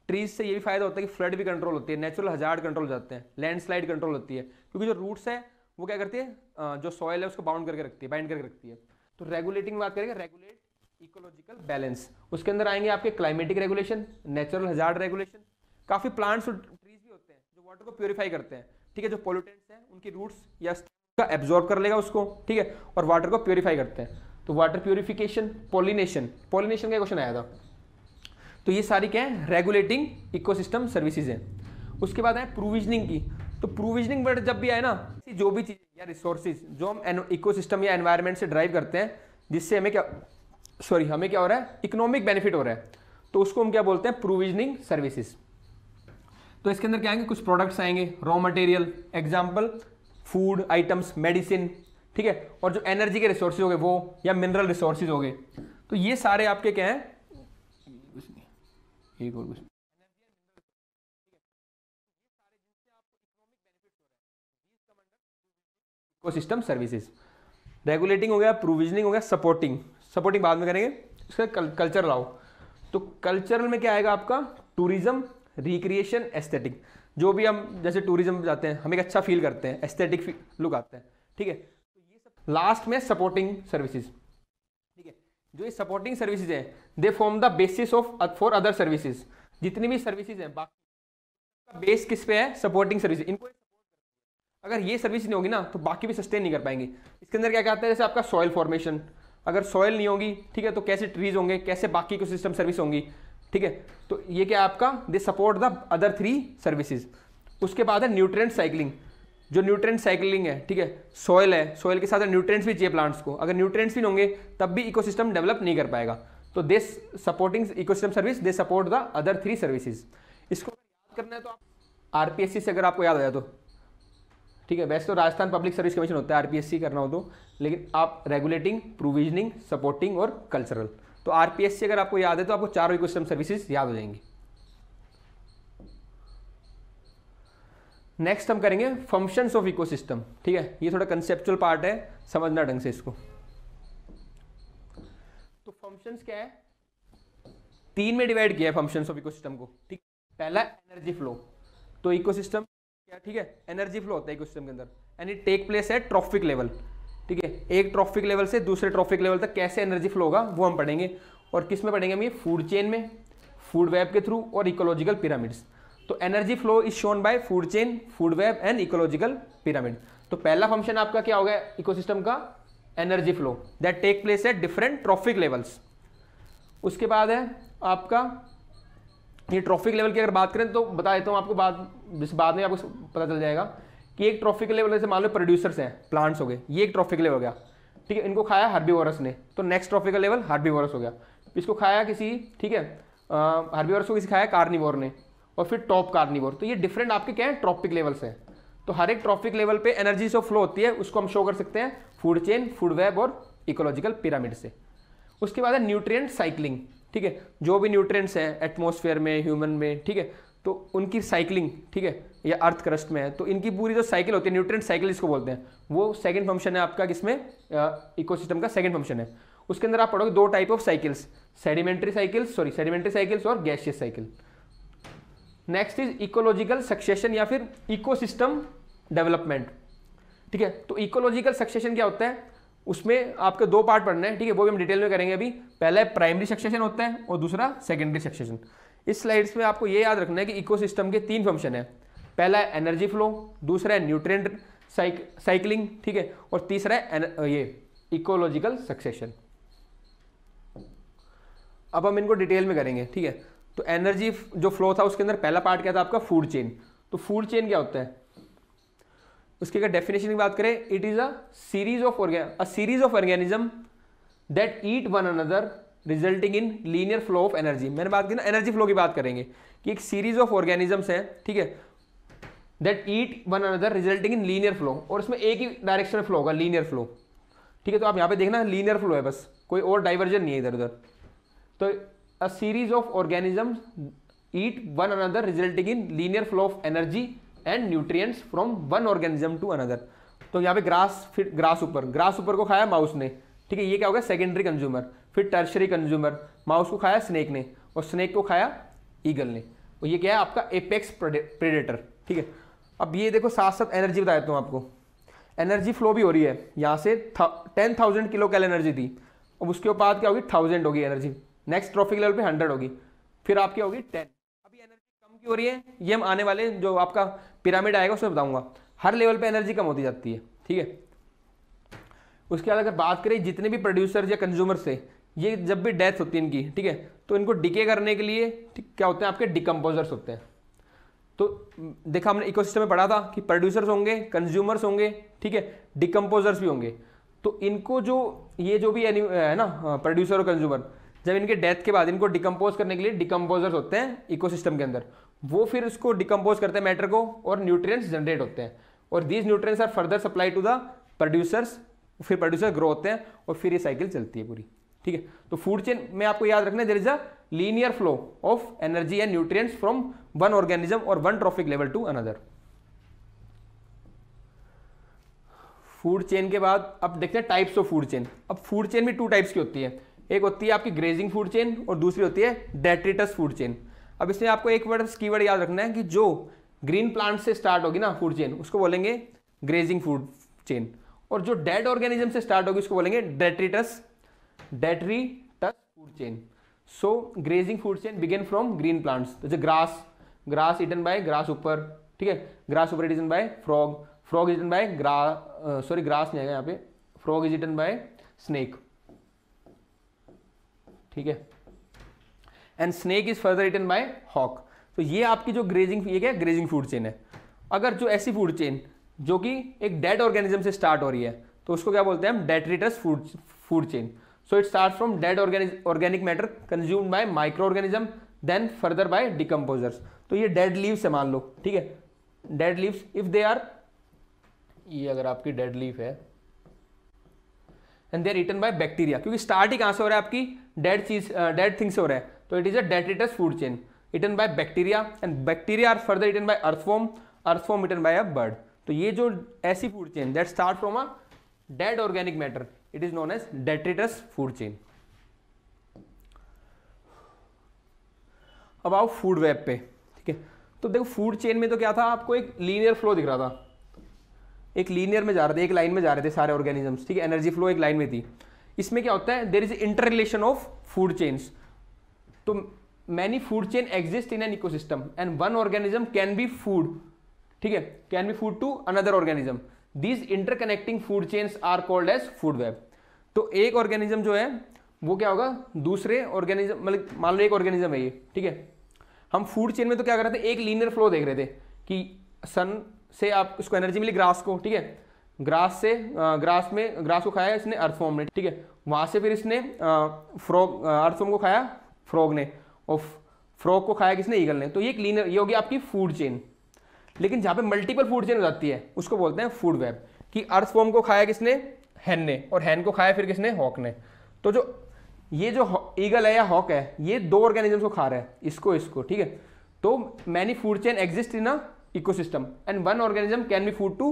ट्रीज से ये भी फायदा होता है कि फ्लड भी कंट्रोल होती है नेचुरल हजार्ड कंट्रोल जाते हैं लैंडस्लाइड कंट्रोल होती है क्योंकि जो रूट्स है वो क्या करती है जो सॉयल है उसको बाउंड करके रखती है बाइंड करके रखती है तो रेगुलेटिंग बात करेंगे रेगुलेट इकोलॉजिकल बैलेंस उसके अंदर आएंगे आपके climatic regulation natural hazard regulation काफ़ी प्लांट्स और ट्रीज भी होते हैं जो वाटर को प्योरीफाई करते हैं ठीक है जो पोलूटेंट्स हैं उनकी रूट्स या का एब्जॉर्ब कर लेगा उसको ठीक है और वाटर को प्योरीफाई करते हैं तो वाटर प्योरीफिकेशन पोलिनेशन पोलिनेशन का क्वेश्चन आया था तो ये सारी क्या है रेगुलेटिंग इकोसिस्टम सर्विसेज हैं उसके बाद है प्रोविजनिंग की तो प्रोविजनिंग वर्ड जब भी आए ना जो भी चीज़ या रिसोर्सेज जो हम इकोसिस्टम या एनवायरनमेंट से ड्राइव करते हैं जिससे हमें क्या सॉरी हमें क्या हो रहा है इकोनॉमिक बेनिफिट हो रहा है तो उसको हम क्या बोलते हैं प्रोविजनिंग सर्विसेज तो इसके अंदर क्या आएंगे कुछ प्रोडक्ट्स आएंगे raw material example food items medicine ठीक है और जो एनर्जी के रिसोर्सेज हो गए वो या मिनरल रिसोर्सेज हो गए तो ये सारे आपके क्या हैं एक और कुछ इकोसिस्टम सर्विसेज रेगुलेटिंग हो गया प्रोविजनिंग हो गया सपोर्टिंग सपोर्टिंग बाद में करेंगे इसके कल, कल्चर लाओ तो कल्चरल में क्या आएगा आपका टूरिज्म रिक्रिएशन एस्थेटिक जो भी हम जैसे टूरिज्म जाते हैं हम एक अच्छा फील करते हैं एस्थेटिक लुक आते हैं ठीक है तो ये सब लास्ट में सपोर्टिंग सर्विसेज ठीक है जो ये सपोर्टिंग सर्विसेज हैं they form the basis of for other services जितनी भी सर्विसेज हैं बाकी बेस किस पे है सपोर्टिंग सर्विस इनको अगर ये सर्विस नहीं होगी ना तो बाकी भी सस्टेन नहीं कर पाएंगे इसके अंदर क्या कहते हैं जैसे आपका सॉइल फॉर्मेशन अगर सॉयल नहीं होगी ठीक है तो कैसे ट्रीज होंगे कैसे बाकी सिस्टम सर्विस होंगी ठीक है तो ये क्या आपका they support the other three services उसके बाद है न्यूट्रेंट साइकिलिंग जो न्यूट्रेंट साइकिलिंग है ठीक है सॉयल है सॉयल के साथ न्यूट्रेंट्स भी चाहिए प्लांट्स को अगर न्यूट्रेंट्स भी होंगे तब भी इकोसिस्टम डेवलप नहीं कर पाएगा तो this supporting ecosystem service they support the other three services इसको याद करना है तो आप आरपीएससी से अगर आपको याद आया तो ठीक है वैसे तो राजस्थान पब्लिक सर्विस कमीशन होता है आरपीएससी करना हो तो लेकिन आप रेगुलेटिंग प्रोविजनिंग सपोर्टिंग और कल्चरल तो आरपीएससी अगर आपको याद है तो आपको चार इकोसिस्टम सर्विसेज याद हो जाएंगी नेक्स्ट हम करेंगे फंक्शंस ऑफ इकोसिस्टम ठीक है ये थोड़ा कंसेप्चुअल पार्ट है समझना ढंग से इसको तो फंक्शंस क्या है तीन में डिवाइड किया है फंक्शंस ऑफ इकोसिस्टम को ठीक पहला एनर्जी फ्लो तो इकोसिस्टम क्या ठीक है एनर्जी फ्लो होता है इकोसिस्टम के अंदर एंड इट टेक प्लेस है ट्रॉफिक लेवल ठीक है एक ट्रॉफिक लेवल से दूसरे ट्रॉफिक लेवल तक कैसे एनर्जी फ्लो होगा वो हम पढ़ेंगे और किस में पढ़ेंगे हम ये फूड चेन में फूड वेब के थ्रू और इकोलॉजिकल पिरामिड्स तो energy flow is shown by food chain food web and ecological pyramid तो पहला फंक्शन आपका क्या होगा इकोसिस्टम का energy flow that take place at different trophic levels उसके बाद है आपका ये ट्रॉफिक लेवल की अगर बात करें तो बता देता हूँ आपको बाद जिस बाद में आपको पता चल जाएगा कि एक ट्रॉफिक लेवल जैसे मान लो प्रोड्यूसर्स हैं प्लांट्स हो गए ये एक ट्रॉफिक लेवल हो गया ठीक है इनको खाया हर्बीवोरस ने तो नेक्स्ट ट्रॉफिक लेवल हर्बीवोरस हो गया इसको खाया किसी ठीक है हर्बीवोरस को किसी खाया कार्निवोर ने और फिर टॉप कार्निवोर तो ये डिफरेंट आपके क्या है ट्रॉपिक लेवल्स हैं तो हर एक ट्रॉफिक लेवल पर एनर्जी जो फ्लो होती है उसको हम शो कर सकते हैं फूड चेन फूड वेब और इकोलॉजिकल पिरामिड से उसके बाद है न्यूट्रिएंट साइकिलिंग ठीक है जो भी न्यूट्रिएंट्स हैं एटमॉस्फेयर में ह्यूमन में ठीक है तो उनकी साइकिलिंग ठीक है या अर्थ क्रस्ट में है तो इनकी पूरी जो साइकिल होती है न्यूट्रिएंट साइकिल इसको बोलते हैं वो सेकंड फंक्शन है आपका किसमें इकोसिस्टम का सेकंड फंक्शन है उसके अंदर आप पढ़ोगे दो type of cycles sedimentary cycles sorry sedimentary cycles और gaseous cycle next is ecological succession या फिर इकोसिस्टम डेवलपमेंट ठीक है तो इकोलॉजिकल सक्सेशन क्या होता है उसमें आपके दो पार्ट पढ़ना है ठीक है वो भी हम डिटेल में करेंगे अभी पहला प्राइमरी सक्सेशन होता है और दूसरा सेकेंडरी सक्सेशन इस स्लाइड्स में आपको ये याद रखना है कि इकोसिस्टम के तीन फंक्शन है पहला है एनर्जी फ्लो दूसरा है न्यूट्रेंट साइक, साइकिलिंग ठीक है और तीसरा है ये इकोलॉजिकल सक्सेशन अब हम इनको डिटेल में करेंगे ठीक है तो एनर्जी जो फ्लो था उसके अंदर पहला पार्ट क्या था आपका फूड चेन तो फूड चेन क्या होता है उसकी अगर डेफिनेशन की बात करें it is a series of series of organism that eat one another resulting in linear flow of energy मैंने बात की ना एनर्जी फ्लो की बात करेंगे कि एक सीरीज ऑफ ऑर्गेनिजम्स है ठीक है that eat one another resulting in linear flow और इसमें एक ही डायरेक्शन में फ्लो होगा लीनियर फ्लो ठीक है तो आप यहाँ पे देखना लीनियर फ्लो है बस कोई और डाइवर्जन नहीं है इधर उधर तो a series of organism eat one another resulting in linear flow of energy and nutrients from one organism to another तो यहाँ पे ग्रास फिर ग्रास ऊपर ग्रास ऊपर को खाया माउस ने ठीक है ये क्या हो गया सेकेंडरी कंज्यूमर फिर टर्शरी कंज्यूमर माउस को खाया स्नेक ने और स्नेक को खाया ईगल ने और ये क्या है आपका एपेक्स प्रेडेटर ठीक है अब ये देखो साथ साथ एनर्जी बता देता हूँ आपको एनर्जी फ्लो भी हो रही है यहाँ से ten thousand kilo cal energy थी अब उसके बाद क्या होगी थाउजेंड होगी एनर्जी नेक्स्ट ट्रॉफिक लेवल पे हंड्रेड होगी फिर आपकी होगी टेन हो रही है ये हम आने वाले जो आपका पिरामिड आएगा उसमें बताऊंगा हर लेवल पे एनर्जी कम होती जाती है ठीक है उसके बाद अगर बात करें जितने भी प्रोड्यूसर या कंज्यूमर से ये जब भी डेथ होती है इनकी ठीक है तो इनको डिके करने के लिए क्या होते हैं आपके डिकम्पोजर्स होते हैं तो देखा हमने इकोसिस्टम में पढ़ा था कि प्रोड्यूसर्स होंगे कंज्यूमर्स होंगे ठीक है डिकम्पोजर्स भी होंगे तो इनको जो ये जो भी है ना प्रोड्यूसर और कंज्यूमर जब इनके डेथ के बाद इनको डिकम्पोज करने के लिए डिकम्पोजर्स होते हैं इकोसिस्टम के अंदर वो फिर उसको डिकम्पोज करते हैं मैटर को और न्यूट्रिएंट्स जनरेट होते हैं और these nutrients are further supply to the producers फिर प्रोड्यूसर ग्रो होते हैं और फिर ये साइकिल चलती है पूरी ठीक है तो फूड चेन में आपको याद रखना there is a linear flow of energy and nutrient from one organism और one trophic level to another food chain के बाद अब देखते हैं टाइप्स ऑफ फूड चेन अब फूड चेन भी टू टाइप्स की होती है एक होती है आपकी ग्रेजिंग फूड चेन और दूसरी होती है डेट्रिटस फूड चेन अब इसमें आपको एक वर्ड कीवर्ड याद रखना है कि जो ग्रीन प्लांट से स्टार्ट होगी ना फूड चेन उसको बोलेंगे ग्रेजिंग फूड चेन और जो डेड ऑर्गेनिज्म से स्टार्ट होगी उसको बोलेंगे detritus detritus food chain so grazing food chain begin from green plants जैसे grass grass eaten by grass ऊपर ठीक है ग्रास ऊपर it eaten by frog frog eaten by ग्रा सॉरी ग्रास नहीं आएगा यहाँ पे frog is eaten by snake ठीक है and snake is further eaten by hawk तो ये आपकी जो ग्रेजिंग ये क्या ग्रेजिंग फूड चेन है अगर जो ऐसी फूड चेन जो कि एक डेड ऑर्गेनिज्म से स्टार्ट हो रही है तो उसको क्या बोलते हैं हम detritus food food chain so it start from dead organic matter consumed by micro organism then further by decomposers तो ये डेड लीव्स है मान लो ठीक है dead leaves if they are ये अगर आपकी डेड लीव है and they are eaten by bacteria क्योंकि स्टार्ट ही कहाँ से हो रहा है आपकी डेड चीज डेड थिंग्स हो रहा है तो it is a detritus food chain eaten by bacteria and bacteria are further eaten by earthworm earthworm eaten by a bird तो ये जो ऐसी food chain that start from a dead organic matter it is known as detritus food chain अब आओ food web पे ठीक है तो देखो फूड चेन में तो क्या था आपको एक लीनियर फ्लो दिख रहा था एक लीनियर में जा रहे थे एक लाइन में जा रहे थे सारे ऑर्गेनिजम्स ठीक है एनर्जी फ्लो एक लाइन में थी इसमें क्या होता है there is inter relation of food chains तो many food chain exist in an ecosystem and one organism can be food ठीक है can be food to another organism these interconnecting food chains are called as food web तो एक organism जो है वो क्या होगा दूसरे ऑर्गेनिज्म मतलब मान लो एक ऑर्गेनिज्म है ये ठीक है हम फूड चेन में तो क्या कर रहे थे एक लीनियर फ्लो देख रहे थे कि सन से आप उसको एनर्जी मिली ग्रास को ठीक है ग्रास से ग्रास में ग्रास को खाया इसने अर्थफॉर्म ने ठीक है वहाँ से फिर इसने फ्रॉग अर्थफॉर्म को खाया फ्रॉग ने और फ्रॉग को खाया किसने ईगल ने तो ये क्लीनर ये होगी आपकी फूड चेन लेकिन जहाँ पे मल्टीपल फूड चेन हो जाती है उसको बोलते हैं फूड वेब कि अर्थ फॉर्म को खाया किसने हैन ने और हैन को खाया फिर किसने हॉक ने तो जो ये जो ईगल है या हॉक है ये दो ऑर्गेनिजम्स को खा रहा है इसको इसको ठीक है तो many food chain exist in a ecosystem and one organism can be food to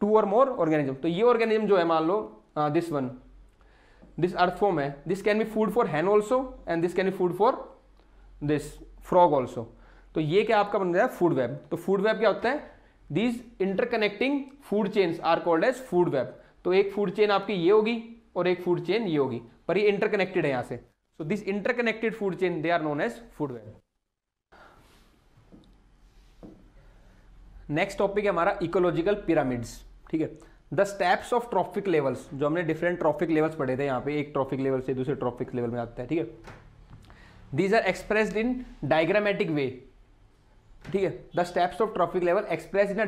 two or more organism तो ये ऑर्गेनिज्म जो है मान लो this uh, one this earthworm है this can be food for hen also and this can be food for this frog also तो ये क्या आपका बन रहा है फूड वेब तो फूड वेब क्या होता है these interconnecting food chains are called as food web तो एक फूड चेन आपकी ये होगी और एक फूड चेन ये होगी पर ये इंटरकनेक्टेड है यहां से so this interconnected food chain they are known as food web next topic है हमारा इकोलॉजिकल पिरामिड्स ठीक है the steps of trophic levels जो हमने डिफरेंट ट्रॉफिक लेवल्स पढ़े थे यहाँ पे एक ट्रॉफिक लेवल से दूसरे ट्रॉफिक लेवल में आता है ठीक है these are expressed in diagrammatic way ठीक है the steps of trophic level express in a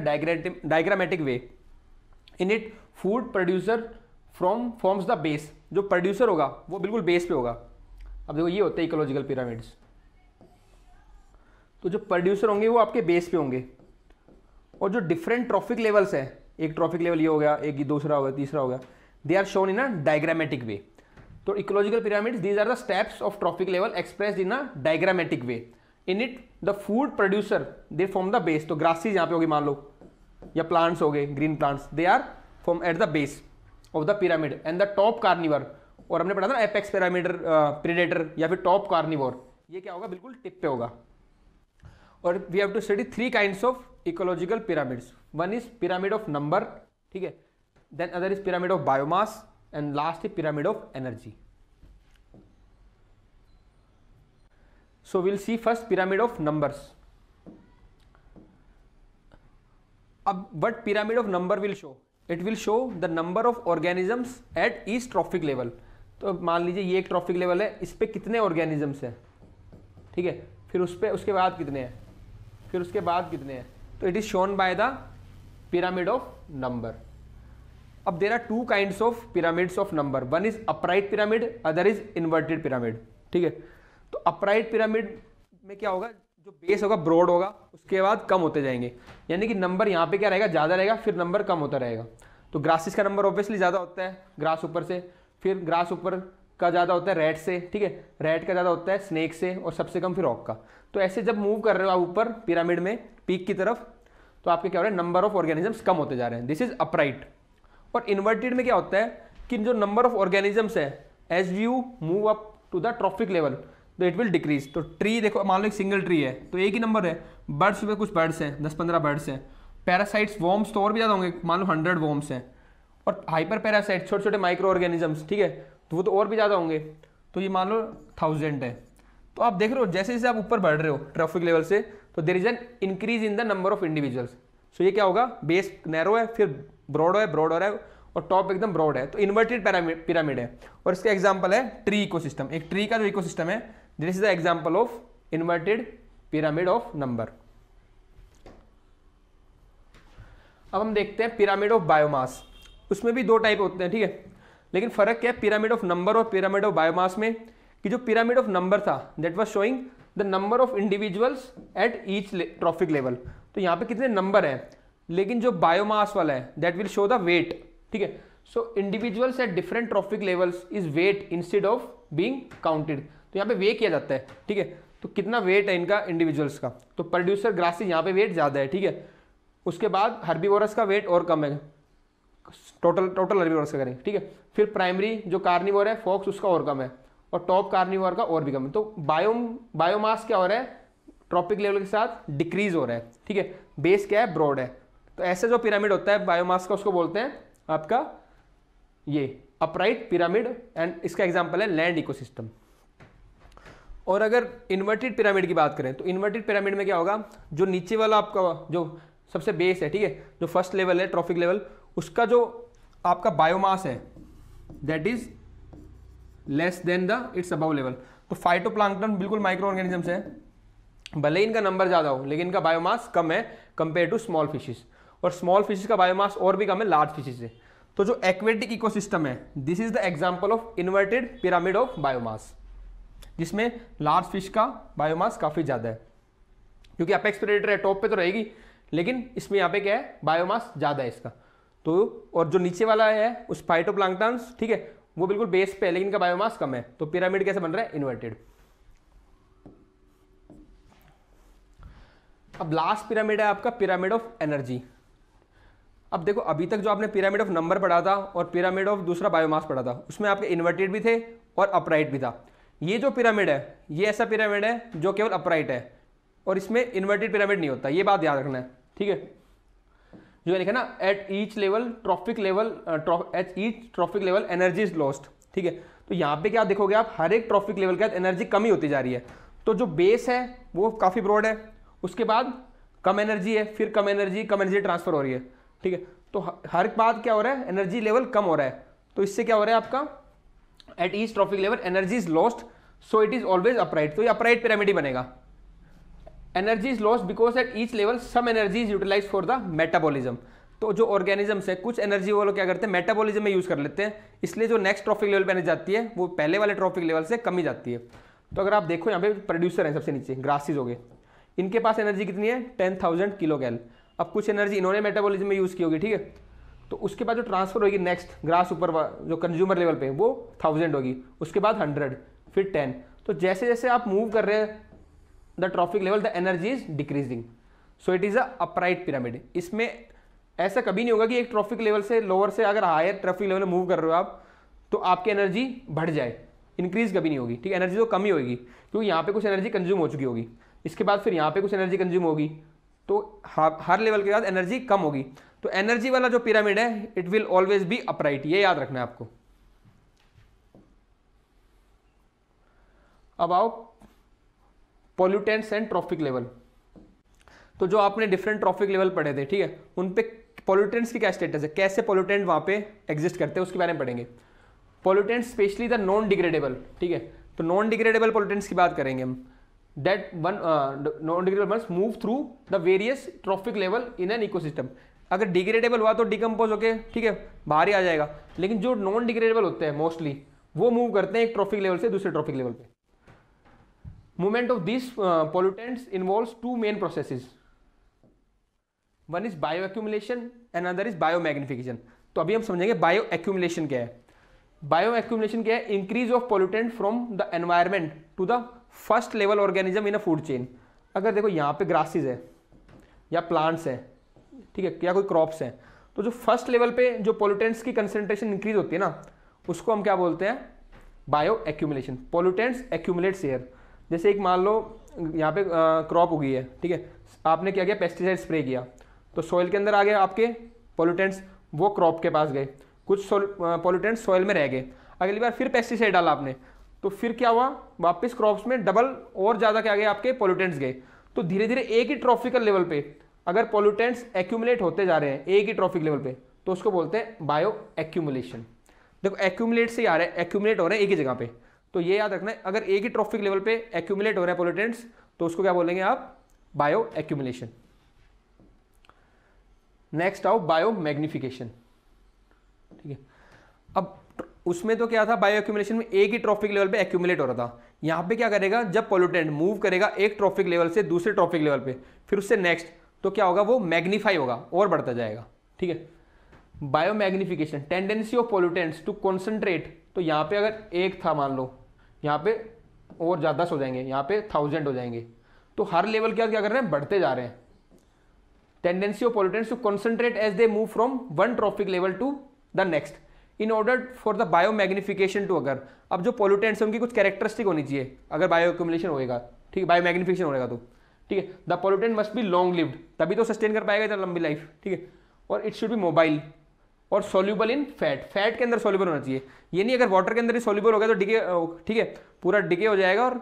diagrammatic way in it food producer from forms the base जो प्रोड्यूसर होगा वो बिल्कुल बेस पे होगा अब देखो ये होते हैं इकोलॉजिकल पिरामिड्स तो जो प्रोड्यूसर होंगे वो आपके बेस पे होंगे और जो डिफरेंट ट्रॉफिक लेवल्स हैं एक ट्रॉफिक लेवल ये हो गया एक दूसरा हो गया तीसरा हो गया they are shown in a diagrammatic way तो ecological pyramids these are the steps of trophic level express in a diagrammatic way in it the food producer they form the base तो ग्रासेज यहाँ पे होगी मान लो या plants हो गए green plants they are form at the base of the pyramid and the top carnivore और हमने पढ़ा था एपेक्स पिरामिडर प्रीडेटर या फिर टॉप कार्निवर ये क्या होगा बिल्कुल टिप पे होगा और we have to study three kind of ecological pyramids one is pyramid of number ठीक है then other is pyramid of biomass and last is pyramid of energy so will see first pyramid of number अब but pyramid of number will show it will show the number of organisms at each trophic level तो मान लीजिए ये एक trophic level है इस पर कितने ऑर्गेनिजम्स हैं ठीक है फिर उस पर उसके बाद कितने हैं फिर उसके बाद कितने हैं तो it is shown by the pyramid of number अब there are two kind of pyramids of number one is upright pyramid other is inverted pyramid ठीक है तो अपराइट पिरामिड में क्या होगा जो बेस होगा ब्रॉड होगा उसके बाद कम होते जाएंगे यानी कि नंबर यहाँ पे क्या रहेगा ज़्यादा रहेगा फिर नंबर कम होता रहेगा तो ग्रासिस का नंबर ऑब्वियसली ज़्यादा होता है ग्रास ऊपर से फिर ग्रास ऊपर का ज़्यादा होता है रेड से ठीक है रेड का ज़्यादा होता है स्नेक से और सबसे कम फिर रॉक का तो ऐसे जब मूव कर रहे हो आप ऊपर पिरामिड में पीक की तरफ तो आपके क्या हो रहा है नंबर ऑफ ऑर्गेनिजम्स कम होते जा रहे हैं दिस इज अपराइट और इन्वर्टेड में क्या होता है कि जो नंबर ऑफ ऑर्गेनिजम्स है as you move up to the trophic level तो इट विल डिक्रीज तो ट्री देखो मान लो एक सिंगल ट्री है तो एक ही नंबर है बर्ड्स में कुछ बर्ड्स हैं दस पंद्रह बर्ड्स हैं पैरासाइट्स वॉम्स तो और भी ज़्यादा होंगे मान लो हंड्रेड वॉम्स हैं और हाइपर पैरासाइट छोटे छोटे माइक्रो ऑर्गेनिजम्स ठीक है तो वो तो और भी ज़्यादा होंगे तो ये मान लो थाउजेंड है तो आप देख रहे हो जैसे जैसे आप ऊपर बढ़ रहे हो ट्रैफिक लेवल से तो there is an increase in the number of individuals so ये क्या होगा बेस नैरो है फिर ब्रॉड है ब्रॉड है और टॉप एकदम ब्रॉड है तो इन्वर्टेड पिरामिड है और इसका एग्जाम्पल है ट्री इकोसिस्टम एक ट्री का जो इको है this is the example of inverted pyramid of number अब हम देखते हैं पिरामिड ऑफ बायोमास उसमें भी दो टाइप होते हैं ठीक है लेकिन फर्क क्या है पिरामिड ऑफ नंबर और पिरामिड ऑफ बायोमास में कि जो पिरामिड ऑफ नंबर था that was showing the number of individuals at each trophic level तो यहाँ पे कितने नंबर हैं लेकिन जो बायोमास वाला है that will show the weight ठीक है so individuals at different trophic levels is weight instead of being counted तो यहाँ पे वे किया जाता है ठीक है तो कितना वेट है इनका इंडिविजुअल्स का तो प्रोड्यूसर ग्रासेस यहाँ पे वेट ज़्यादा है ठीक है उसके बाद हर्बीवोरस का वेट और कम है टोटल टोटल हर्बीवोरस का करें ठीक है फिर प्राइमरी जो कार्निवोर है फॉक्स उसका और कम है और टॉप कार्निवर का और भी कम तो बायोम बायोमास क्या हो रहा है ट्रॉपिक लेवल के साथ डिक्रीज हो रहा है ठीक है बेस क्या है ब्रॉड है तो ऐसे जो पिरामिड होता है बायोमास का उसको बोलते हैं आपका ये अपराइट पिरामिड एंड इसका एग्जाम्पल है लैंड इकोसिस्टम और अगर इन्वर्टेड पिरामिड की बात करें तो इन्वर्टेड पिरामिड में क्या होगा जो नीचे वाला आपका जो सबसे बेस है ठीक है जो फर्स्ट लेवल है ट्रॉफिक लेवल उसका जो आपका बायोमास है that is less than the its above level तो फाइटोप्लांकटन बिल्कुल माइक्रो ऑर्गेनिज्म है भले इनका नंबर ज़्यादा हो लेकिन इनका बायोमास कम है कंपेयर टू स्मॉल फिशेज और स्मॉल फिशेज का बायोमास और भी कम है लार्ज फिशेज से तो जो एक्वेटिक इकोसिस्टम है this is the example of inverted pyramid of biomass जिसमें लार्ज फिश का बायोमास काफ़ी ज़्यादा है क्योंकि अपेक्स प्रेडेटर है टॉप पे तो रहेगी लेकिन इसमें यहाँ पे क्या है बायोमास ज़्यादा है इसका तो और जो नीचे वाला है उस फाइटो ठीक है वो बिल्कुल बेस पे है लेकिन इनका बायोमास कम है तो पिरामिड कैसे बन रहा है इन्वर्टेड अब लास्ट पिरामिड है आपका पिरामिड ऑफ एनर्जी अब देखो अभी तक जो आपने पिरामिड ऑफ नंबर पढ़ा था और पिरामिड ऑफ दूसरा बायोमास पढ़ा था उसमें आपके इन्वर्टेड भी थे और अपराइट भी था ये जो पिरामिड है ये ऐसा पिरामिड है जो केवल अपराइट है और इसमें इन्वर्टेड पिरामिड नहीं होता ये बात याद रखना है ठीक है जो लिखा ना at each level trophic level at each trophic level energy is lost ठीक है तो यहाँ पे क्या देखोगे आप हर एक ट्रॉफिक लेवल के बाद एनर्जी कमी होती जा रही है तो जो बेस है वो काफ़ी ब्रॉड है उसके बाद कम एनर्जी है फिर कम एनर्जी कम एनर्जी ट्रांसफर हो रही है ठीक है तो हर बात क्या हो रहा है एनर्जी लेवल कम हो रहा है तो इससे क्या हो रहा है आपका at each trophic level energy is lost so it is always upright तो ये अपराइट पिरामिड ही बनेगा energy is loss because at each level some energy is utilize for the metabolism तो जो ऑर्गेनिजम्स है कुछ एनर्जी वो लोग क्या करते हैं मेटाबॉलिज्म में यूज़ कर लेते हैं इसलिए जो नेक्स्ट ट्रॉफिक लेवल पर जाती है वो पहले वाले ट्रॉफिक लेवल से कमी जाती है तो अगर आप देखो यहाँ पे प्रोड्यूसर हैं सबसे नीचे ग्रासिस हो गए इनके पास एनर्जी कितनी है टेन थाउजेंड किलो कैल अब कुछ एनर्जी इन्होंने मेटाबोलिज्म में यूज़ की होगी ठीक है तो उसके बाद जो ट्रांसफर होगी नेक्स्ट ग्रास ऊपर जो कंज्यूमर लेवल पे वो थाउजेंड होगी उसके बाद हंड्रेड फिर टेन तो जैसे जैसे आप मूव कर रहे हैं the trophic level the energy is decreasing so it is a upright pyramid इसमें ऐसा कभी नहीं होगा कि एक ट्रॉफिक लेवल से लोअर से अगर हायर ट्रॉफिक लेवल में मूव कर रहे हो आप तो आपकी एनर्जी बढ़ जाए इंक्रीज कभी नहीं होगी ठीक है एनर्जी तो कम ही होगी क्योंकि यहाँ पे कुछ एनर्जी कंज्यूम हो चुकी होगी इसके बाद फिर यहाँ पे कुछ एनर्जी कंज्यूम होगी तो हर लेवल के बाद एनर्जी कम होगी तो एनर्जी वाला जो पिरामिड है it will always be upright ये याद रखना है आपको अब आओ पॉल्यूटेंट्स एंड ट्रॉफिक लेवल तो जो आपने डिफरेंट ट्रॉफिक लेवल पढ़े थे ठीक है उन पर पॉल्यूटेंट्स की क्या स्टेटस है कैसे पॉल्यूटेंट वहाँ पे एग्जिस्ट करते हैं उसके बारे में पढ़ेंगे pollutant specially the non degradable ठीक है तो नॉन डिग्रेडेबल पॉल्यूटेंट्स की बात करेंगे हम that one non degradable move through the various trophic level in an ecosystem अगर डिग्रेडेबल हुआ तो डिकम्पोज होके ठीक है बाहर ही आ जाएगा लेकिन जो नॉन डिग्रेडेबल होते हैं मोस्टली वो मूव करते हैं एक ट्रॉफिक लेवल से दूसरे ट्रॉफिक लेवल पर movement of this these involve two main two one is bio accumulation and other is bio magnification तो अभी हम समझेंगे बायो एक्यूमुलेशन क्या है बायो एक्यूमुलेशन क्या है increase of pollutant from the environment to the first level organism in a food chain अगर देखो यहाँ पे ग्रासेस है या प्लांट्स हैं ठीक है या कोई क्रॉप्स हैं तो जो फर्स्ट लेवल पे जो पोल्यूटेंट्स की कंसेंट्रेशन इंक्रीज होती है ना उसको हम क्या बोलते हैं bio accumulation pollutants accumulates here जैसे एक मान लो यहाँ पे क्रॉप उगी है ठीक है आपने क्या किया पेस्टिसाइड स्प्रे किया तो सॉइल के अंदर आ गए आपके पोल्यूटेंट्स वो क्रॉप के पास गए कुछ पोल्यूटेंट्स सॉइल में रह गए अगली बार फिर पेस्टिसाइड डाला आपने तो फिर क्या हुआ वापस क्रॉप्स में डबल और ज़्यादा क्या गए आपके पोल्यूटेंट्स गए तो धीरे धीरे एक ही ट्रॉफिकल लेवल पर अगर पोल्यूटेंट्स एक्यूमुलेट होते जा रहे हैं एक ही ट्रॉफिक लेवल पे तो उसको बोलते हैं बायो एक्यूमुलेशन देखो एक्यूमुलेट से ही आ रहा है एक्यूमुलेट हो रहे हैं एक ही जगह पे तो ये याद रखना है अगर एक ही ट्रॉफिक लेवल पे एक्यूमुलेट हो रहा है पोल्यूटेंट्स तो उसको क्या बोलेंगे आप बायो एक्यूमुलेशन नेक्स्ट आओ बायो मैग्निफिकेशन ठीक है अब उसमें तो क्या था बायो एक्यूमुलेशन में एक ही ट्रॉफिक लेवल पे एक्यूमुलेट हो रहा था यहां पे क्या करेगा जब पोल्यूटेंट मूव करेगा एक ट्रॉफिक लेवल से दूसरे ट्रॉफिक लेवल पे फिर उससे नेक्स्ट तो क्या होगा वो मैग्निफाई होगा और बढ़ता जाएगा ठीक है bio magnification tendency of pollutants to concentrate तो यहां पे अगर एक था मान लो यहाँ पे और ज़्यादा हो जाएंगे यहाँ पे थाउजेंड हो जाएंगे तो हर लेवल के क्या कर रहे हैं बढ़ते जा रहे हैं tendency of pollutants to concentrate as they move from one trophic level to the next in order for the bio magnification to अगर अब जो पॉल्यूटेंट्स हैं उनकी कुछ कैरेक्टरिस्टिक होनी चाहिए अगर बायो एक्यूमुलेशन होएगा ठीक है बायो मैग्निफिकेशन होएगा तो ठीक है the pollutant must be long lived तभी तो सस्टेन कर पाएगा इतना लंबी लाइफ ठीक है और इट शुड बी मोबाइल और सोल्यूबल इन फैट फैट के अंदर सोल्यूबल होना चाहिए ये नहीं अगर वाटर के अंदर ही सोल्यूबल हो गया तो डिके ठीक है पूरा डिके हो जाएगा और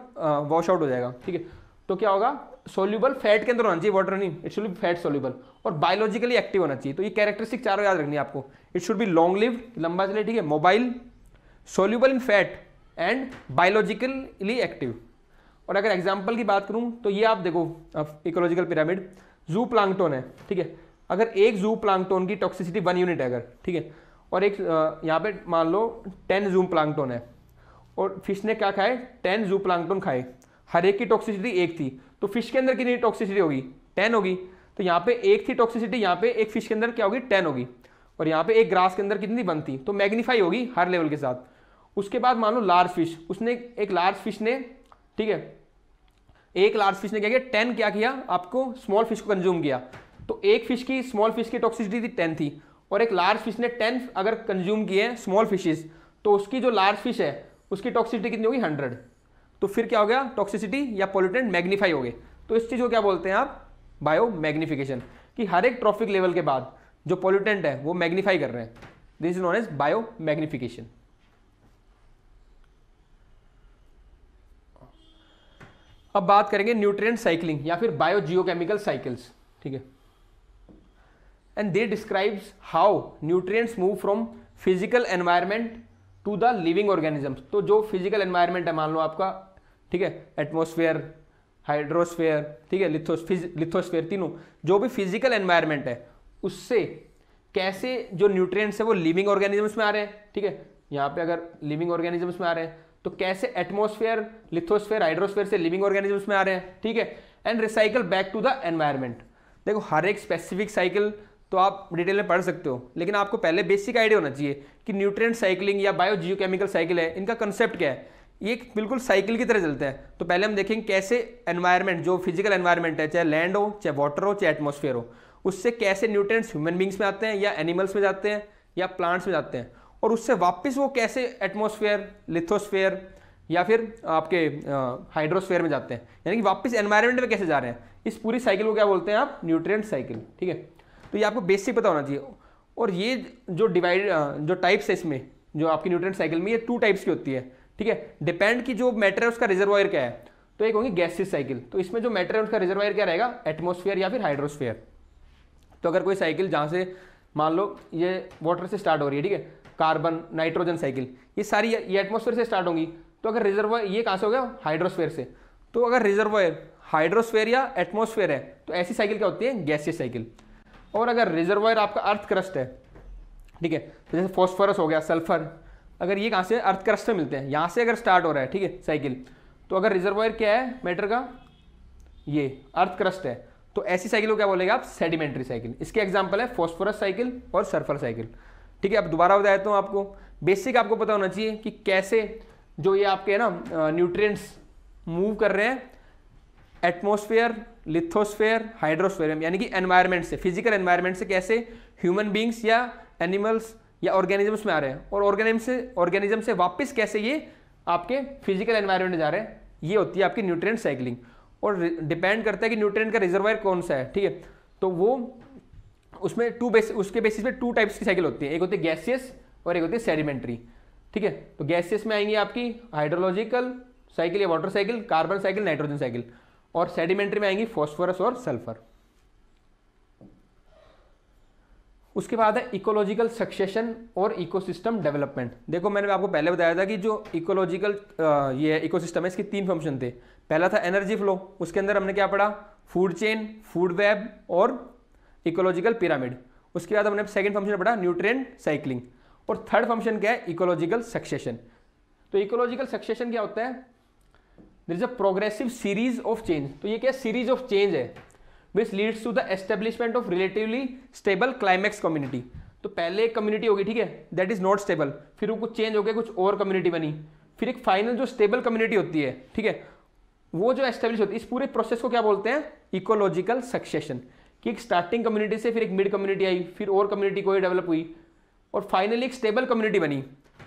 वॉश आउट हो जाएगा ठीक है तो क्या होगा सोल्यूबल फैट के अंदर होना चाहिए वाटर नहीं it should be fat soluble और बायोलॉजिकली एक्टिव होना चाहिए तो ये कैरेक्टरिस्टिक चारों याद रखनी है आपको it should be long live लंबा चले ठीक है mobile soluble in fat and biologically active और अगर एग्जाम्पल की बात करूँ तो ये आप देखो इकोलॉजिकल पिरामिड जू प्लांगटोन है ठीक है अगर एक जू प्लांगटोन की टॉक्सिसिटी वन यूनिट है अगर ठीक है और एक यहाँ पे मान लो टेन जू प्लांकटोन है और फिश ने क्या खाए टेन जू प्लांगटोन खाए हर एक की टॉक्सिसिटी एक थी तो फिश के अंदर कितनी टॉक्सिसिटी होगी टेन होगी तो यहाँ पे एक थी टॉक्सिसिटी यहाँ पे एक फिश के अंदर क्या होगी टेन होगी और यहाँ पे एक ग्रास के अंदर कितनी थी तो मैग्नीफाई होगी हर लेवल के साथ उसके बाद मान लो लार्ज फिश उसने एक लार्ज फिश ने ठीक है एक लार्ज फिश ने क्या किया टेन क्या किया आपको स्मॉल फिश को कंज्यूम किया तो एक फिश की स्मॉल फिश की टॉक्सिसिटी थी टेन थी और एक लार्ज फिश ने टेन अगर कंज्यूम किए हैं स्मॉल फिशेज तो उसकी जो लार्ज फिश है उसकी टॉक्सिसिटी कितनी होगी हंड्रेड तो फिर क्या हो गया टॉक्सिसिटी या पोल्यूटेंट मैग्नीफाई हो गए तो इस चीज़ को क्या बोलते हैं आप बायो मैग्निफिकेशन कि हर एक ट्रॉफिक लेवल के बाद जो पोल्यूटेंट है वो मैग्नीफाई कर रहे हैं this is known as bio magnification अब बात करेंगे न्यूट्रिएंट साइकिलिंग या फिर बायो जियोकेमिकल साइकिल्स ठीक है and they describes how nutrients move from physical environment to the living organisms तो जो फिजिकल एनवायरनमेंट है मान लो आपका ठीक है एटमोसफेयर हाइड्रोस्फेयर ठीक है लिथोस्फेयर तीनों जो भी फिजिकल एनवायरनमेंट है उससे कैसे जो न्यूट्रिएंट्स है वो लिविंग ऑर्गेनिजम्स में आ रहे हैं ठीक है यहाँ पे अगर लिविंग ऑर्गेनिजम्स में आ रहे हैं तो कैसे एटमोसफेयर लिथोस्फेयर हाइड्रोस्फेयर से लिविंग ऑर्गेनिजम्स में आ रहे हैं ठीक है and recycle back to the environment देखो हर एक स्पेसिफिक साइकिल तो आप डिटेल में पढ़ सकते हो लेकिन आपको पहले बेसिक आइडिया होना चाहिए कि न्यूट्रिएंट साइकिलिंग या बायो जियोकेमिकल साइकिल है इनका कंसेप्ट क्या है ये बिल्कुल साइकिल की तरह चलते हैं तो पहले हम देखेंगे कैसे एनवायरमेंट जो फिजिकल एनवायरमेंट है चाहे लैंड हो चाहे वाटर हो चाहे एटमोसफेयर हो उससे कैसे न्यूट्रेंट्स ह्यूमन बींग्स में आते हैं या एनिमल्स में जाते हैं या प्लांट्स में जाते हैं और उससे वापस वो कैसे एटमोसफेयर लिथोस्फेयर या फिर आपके हाइड्रोस्फेयर में जाते हैं यानी कि वापस एनवायरमेंट में कैसे जा रहे हैं इस पूरी साइकिल को क्या बोलते हैं आप न्यूट्रिएंट साइकिल ठीक है तो ये आपको बेसिक पता होना चाहिए और ये जो डिवाइड जो टाइप्स है इसमें जो आपकी न्यूट्रेंट साइकिल में ये टू टाइप्स की होती है ठीक है डिपेंड की जो मैटर है उसका रिजर्वायर क्या है तो एक होंगी गैसेस साइकिल तो इसमें जो मैटर है उसका रिजर्वायर क्या रहेगा एटमोसफियर या फिर हाइड्रोस्फेयर तो अगर कोई साइकिल जहाँ से मान लो ये वाटर से स्टार्ट हो रही है ठीक है कार्बन नाइट्रोजन साइकिल ये सारी ये एटमोसफेयर से स्टार्ट होंगी तो अगर रिजर्वायर ये कहाँ से हो गया हाइड्रोस्फेयर से तो अगर रिजर्वायर हाइड्रोस्फेयर या एटमोसफेयर है तो ऐसी साइकिल क्या होती है गैसियस साइकिल और अगर रिजर्वायर आपका अर्थ क्रस्ट है ठीक है तो जैसे फॉस्फोरस हो गया सल्फर अगर ये कहाँ से अर्थ क्रस्ट से मिलते हैं यहाँ से अगर स्टार्ट हो रहा है ठीक है साइकिल तो अगर रिजर्वायर क्या है मैटर का ये अर्थ क्रस्ट है तो ऐसी साइकिल को क्या बोलेगा आप सेडिमेंट्री साइकिल इसके एग्जाम्पल है फॉस्फोरस साइकिल और सल्फर साइकिल ठीक है अब दोबारा बता देता तो हूँ आपको बेसिक आपको पता होना चाहिए कि कैसे जो ये आपके है ना न्यूट्रिएंट्स मूव कर रहे हैं एटमोसफेयर लिथोस्फेयर हाइड्रोस्फेयर यानी कि एनवायरमेंट से फिजिकल एनवायरमेंट से कैसे ह्यूमन बींग्स या एनिमल्स या ऑर्गेनिजम्स में आ रहे हैं और ऑर्गेनिज्म से ऑर्गेनिज्म से वापस कैसे ये आपके फिजिकल एनवायरमेंट में जा रहे हैं ये होती है आपकी न्यूट्रिएंट साइकिलिंग और डिपेंड करता है कि न्यूट्रिएंट का रिजर्वायर कौन सा है ठीक है तो वो उसमें टू बेस उसके बेसिस पे टू टाइप्स की साइकिल होती है एक होती है गैसियस और एक होती है सेडिमेंट्री ठीक है तो गैसियस में आएंगी आपकी हाइड्रोलॉजिकल साइकिल या water cycle carbon cycle nitrogen cycle और सेडिमेंट्री में आएंगी फॉस्फोरस और सल्फर उसके बाद है इकोलॉजिकल सक्सेशन और इकोसिस्टम डेवलपमेंट देखो मैंने आपको पहले बताया था कि जो इकोलॉजिकल ये इकोसिस्टम है इसके तीन फंक्शन थे पहला था एनर्जी फ्लो उसके अंदर हमने क्या पढ़ा फूड चेन फूड वेब और इकोलॉजिकल पिरामिड उसके बाद हमने सेकंड फंक्शन पढ़ा न्यूट्रेंट साइकिलिंग और थर्ड फंक्शन क्या है इकोलॉजिकल सक्सेशन तो इकोलॉजिकल सक्सेशन क्या होता है there is a progressive series of change तो ये क्या सीरीज ऑफ चेंज है which leads to the establishment of relatively stable climax community तो पहले एक कम्युनिटी होगी ठीक है दैट इज नॉट स्टेबल फिर वो कुछ चेंज हो गया कुछ और कम्युनिटी बनी फिर एक फाइनल जो स्टेबल कम्युनिटी होती है ठीक है वो जो एस्टेब्लिश होती है इस पूरे प्रोसेस को क्या बोलते हैं इकोलॉजिकल सक्सेशन कि एक स्टार्टिंग कम्युनिटी से फिर एक मिड कम्युनिटी आई फिर और कम्युनिटी कोई डेवलप हुई और फाइनली एक स्टेबल कम्युनिटी बनी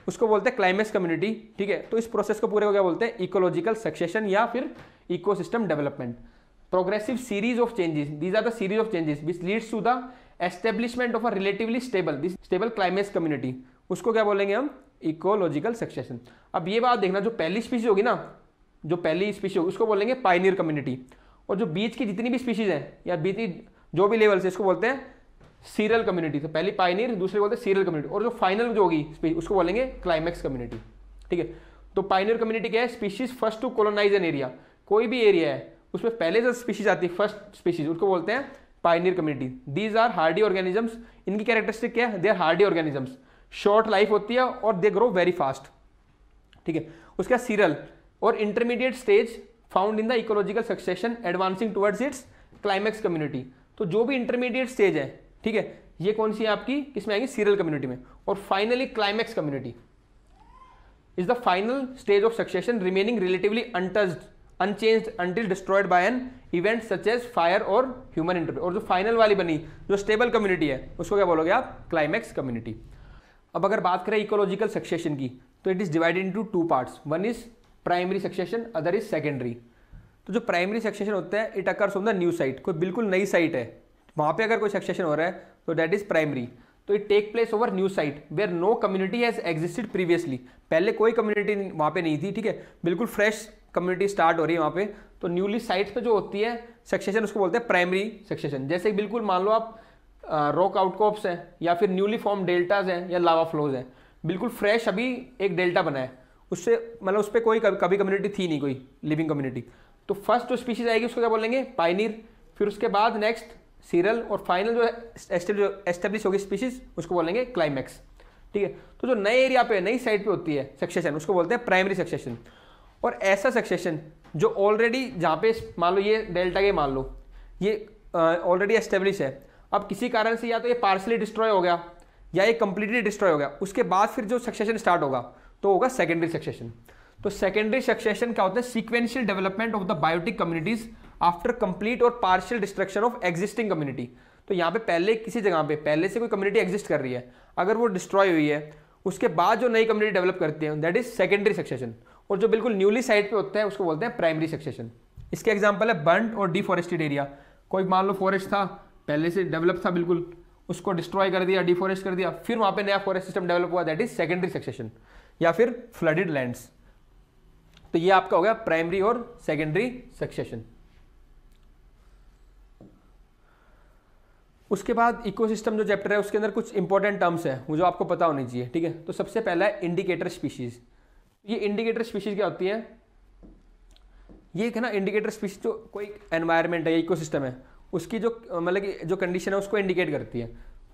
उसको बोलते हैं क्लाइमेक्स कम्युनिटी ठीक है तो इस प्रोसेस को पूरे को क्या बोलते हैं इकोलॉजिकल सक्सेशन या फिर ecosystem development progressive series of changes these are the series of changes which leads to the establishment of a relatively stable this stable climax community उसको क्या बोलेंगे हम इकोलॉजिकल सक्सेशन अब ये बात देखना जो पहली स्पीसी होगी ना जो पहली स्पीसी होगी उसको बोलेंगे पाइनियर कम्युनिटी और जो बीच की जितनी भी स्पीशीज हैं या बीच जो भी लेवल से इसको बोलते हैं सीरियल कम्युनिटी तो पहली पाइनियर दूसरे बोलते हैं सीरियल कम्युनिटी और जो फाइनल जो होगी स्पीच उसको बोलेंगे क्लाइमैक्स कम्युनिटी ठीक है तो पाइनियर कम्युनिटी क्या है species first to colonise an area कोई भी एरिया है उसमें पहले जो स्पीशीज आती है फर्स्ट स्पीशीज उसको बोलते हैं pioneer community these are hardy organisms इनकी कैरेक्टरिस्टिक क्या है they are hardy organisms short life होती है और दे ग्रो वेरी फास्ट ठीक है उसके बाद सीरल और intermediate stage found in the ecological succession advancing towards its climax community तो जो भी इंटरमीडिएट स्टेज है ठीक है ये कौन सी है आपकी किसमें आएंगी सीरियल कम्युनिटी में और finally climax community is the final stage of succession remaining relatively untouched unchanged until destroyed by an event such as fire और ह्यूमन इंटरव्यू और जो फाइनल वाली बनी जो स्टेबल कम्युनिटी है उसको क्या बोलोगे आप क्लाइमैक्स कम्युनिटी अब अगर बात करें इकोलॉजिकल सक्सेशन की तो it is divided into two parts one is primary succession other is secondary तो जो प्राइमरी सक्सेशन होता है it occurs on the new site कोई बिल्कुल नई साइट है वहाँ पे अगर कोई सक्सेशन हो रहा है तो डैट इज़ प्राइमरी तो it take place over new site where no community has existed previously पहले कोई कम्युनिटी वहाँ पे नहीं थी ठीक है बिल्कुल फ्रेश कम्युनिटी स्टार्ट हो रही है वहाँ पे तो न्यूली साइट्स पे जो होती है सक्सेशन उसको बोलते हैं प्राइमरी सक्सेशन जैसे बिल्कुल मान लो आप रॉक आउटकॉप्स हैं या फिर न्यूली फॉर्म डेल्टाज हैं या लावा फ्लोज हैं बिल्कुल फ्रेश अभी एक डेल्टा बना है उससे मतलब उस पर कोई कभी कम्युनिटी थी नहीं कोई लिविंग कम्युनिटी तो फर्स्ट जो स्पीशीज आएगी उसको क्या बोलेंगे पाइनियर फिर उसके बाद नेक्स्ट सीरल और फाइनल जो एस्टेब्लिश होगी स्पीशीज उसको बोलेंगे क्लाइमैक्स ठीक है तो जो नए एरिया पे नई साइड पे होती है सक्सेशन उसको बोलते हैं प्राइमरी सक्सेशन और ऐसा सक्सेशन जो ऑलरेडी जहाँ पे मान लो ये डेल्टा के मान लो ये ऑलरेडी एस्टेब्लिश है अब किसी कारण से या तो ये पार्सली डिस्ट्रॉय हो गया या ये कंप्लीटली डिस्ट्रॉय हो गया उसके बाद फिर जो सक्सेशन स्टार्ट होगा तो होगा सेकेंडरी सक्सेशन तो सेकेंडरी सक्सेशन क्या होता है sequential development of the biotic communities after complete और partial destruction of existing community तो यहाँ पे पहले किसी जगह पे पहले से कोई कम्युनिटी एग्जिस्ट कर रही है अगर वो डिस्ट्रॉय हुई है उसके बाद जो नई कम्युनिटी डेवलप करती है दैट इज सेकेंडरी सक्सेशन और जो बिल्कुल न्यूली साइड पे होता है उसको बोलते हैं प्राइमरी सक्सेशन इसके एग्जाम्पल है बर्न और डिफॉरेस्टेड एरिया कोई मान लो फॉरेस्ट था पहले से डेवलप था बिल्कुल उसको डिस्ट्रॉय कर दिया डिफॉरेस्ट कर दिया फिर वहाँ पे नया फॉरेस्ट सिस्टम डेवलप हुआ दैट इज सेकेंडरी सक्सेशन या फिर फ्लडेड लैंड्स तो ये आपका हो गया प्राइमरी और सेकेंडरी सक्सेशन उसके बाद इकोसिस्टम जो चैप्टर है उसके अंदर कुछ इंपॉर्टेंट टर्म्स हैं मुझे आपको पता होनी चाहिए ठीक है तो सबसे पहला है इंडिकेटर स्पीशीज़ ये इंडिकेटर स्पीशीज़ क्या होती है ये एक है ना इंडिकेटर स्पीशीज जो कोई एनवायरमेंट है या सिस्टम है उसकी जो मतलब कि जो कंडीशन है उसको इंडिकेट करती है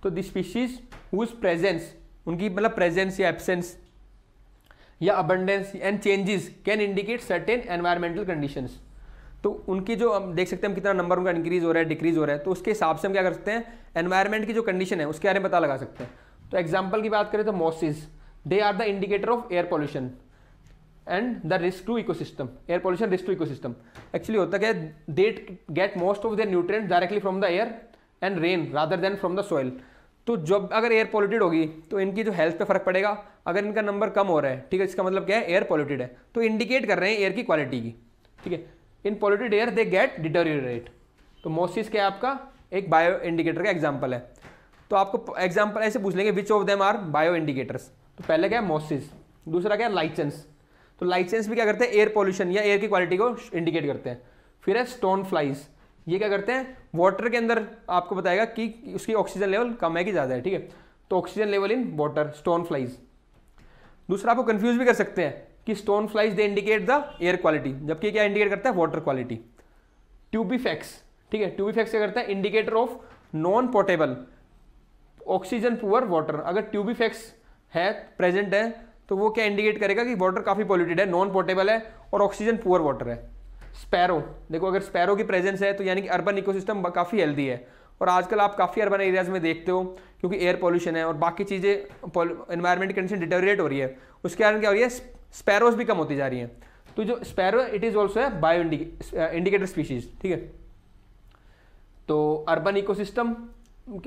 तो दिस स्पीशीज हुज प्रेजेंस उनकी मतलब प्रेजेंस या एब्सेंस या abundance and changes can indicate certain environmental conditions तो उनकी जो हम देख सकते हैं हम कितना नंबर उनका इंक्रीज हो रहा है डिक्रीज हो रहा है तो उसके हिसाब से हम क्या कर सकते हैं एनवायरमेंट की जो कंडीशन है उसके बारे में पता लगा सकते हैं तो एग्जाम्पल की बात करें तो mosses they are the indicator of air pollution and the risk to ecosystem air pollution risk to ecosystem actually होता क्या है they get most of their nutrient directly from the air and rain rather than from the soil तो जब अगर air polluted होगी तो इनकी जो हेल्थ पे फर्क पड़ेगा अगर इनका नंबर कम हो रहा है ठीक है इसका मतलब क्या है एयर पॉल्यूटेड है तो इंडिकेट कर रहे हैं एयर की क्वालिटी की ठीक है in polluted air they get deteriorate तो मोसिस क्या आपका एक बायो इंडिकेटर का एग्जाम्पल है तो आपको एग्जाम्पल ऐसे पूछ लेंगे which of them are bio indicators तो पहले क्या है मोसिस दूसरा क्या है लाइसेंस तो लाइसेंस भी क्या करते हैं एयर पॉल्यूशन या एयर की क्वालिटी को इंडिकेट करते हैं फिर है स्टोन फ्लाइज ये क्या करते हैं वाटर के अंदर आपको बताएगा कि उसकी ऑक्सीजन लेवल कम है कि ज़्यादा है ठीक है तो oxygen level in water stone flies दूसरा आपको कंफ्यूज भी कर सकते हैं कि stone flies they indicate the air quality जबकि क्या इंडिकेट करता है वाटर क्वालिटी ट्यूबीफेक्स ठीक है ट्यूबीफेक्स क्या करता है indicator of non portable oxygen poor water अगर ट्यूबीफेक्स है प्रेजेंट है तो वो क्या इंडिकेट करेगा कि वाटर काफ़ी पॉल्यूटेड है नॉन पोर्टेबल है और ऑक्सीजन पुअर वाटर है स्पैरो देखो अगर स्पैरो की प्रेजेंस है तो यानी कि अर्बन इकोसिस्टम काफ़ी हेल्दी है और आजकल आप काफ़ी अर्बन एरियाज़ में देखते हो क्योंकि एयर पॉल्यूशन है और बाकी चीज़ें एनवायरमेंट की कंडीशन डिटेरिएट हो रही है उसके कारण क्या हो रही है स्पैरोज भी कम होती जा रही हैं तो जो स्पैरो इट इज़ ऑल्सो है बायो इंडिकेटर स्पीशीज ठीक है तो urban ecosystem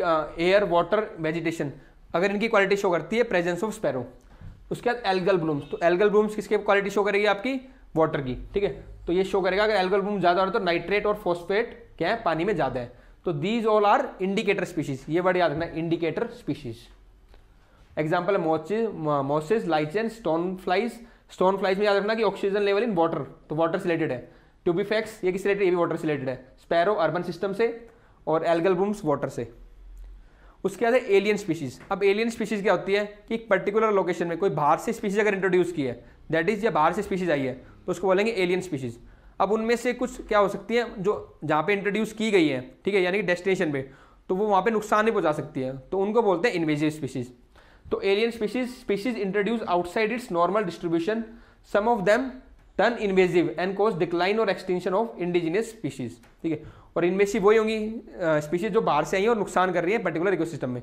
air water vegetation अगर इनकी क्वालिटी शो करती है प्रेजेंस ऑफ स्पैरो उसके बाद एल्गल ब्लूम्स तो एल्गल ब्लूम्स किसके क्वालिटी शो करेगी आपकी वाटर की ठीक है तो ये शो करेगा अगर एल्गल ब्लूम ज़्यादा हो तो नाइट्रेट और फॉस्फेट क्या है पानी में ज़्यादा है तो these all are indicator species ये बड़ी याद रखना इंडिकेटर स्पीशीज़ एग्जाम्पल है mosses lichen stone flies stone flies में याद रखना कि ऑक्सीजन लेवल इन वाटर तो वाटर रिलेटेड है फैक्स ये किस रिलेटेड ये भी वाटर से रिलेटेड है स्पैरो अर्बन सिस्टम से और एल्गल बूम्स वाटर से उसके बाद है एलियन स्पीशीज अब एलियन स्पीशीज क्या होती है कि एक पर्टिकुलर लोकेशन में कोई बाहर से स्पीशीज अगर इंट्रोड्यूस की है दैट इज या बाहर से स्पीशीज आई है तो उसको बोलेंगे एलियन स्पीशीज अब उनमें से कुछ क्या हो सकती है जो जहाँ पे इंट्रोड्यूस की गई है ठीक है यानी कि डेस्टिनेशन पे तो वो वहाँ पे नुकसान नहीं पहुँचा सकती है तो उनको बोलते हैं इन्वेजिव स्पीशीज़ तो alien species species introduce outside its normal distribution some of them turn invasive and cause decline और एक्सटेंशन ऑफ इंडिजिनियस स्पीशीज ठीक है और इनमें से वही होंगी स्पीशीज जो बाहर से आई हैं और नुकसान कर रही है पर्टिकुलर इकोसिस्टम में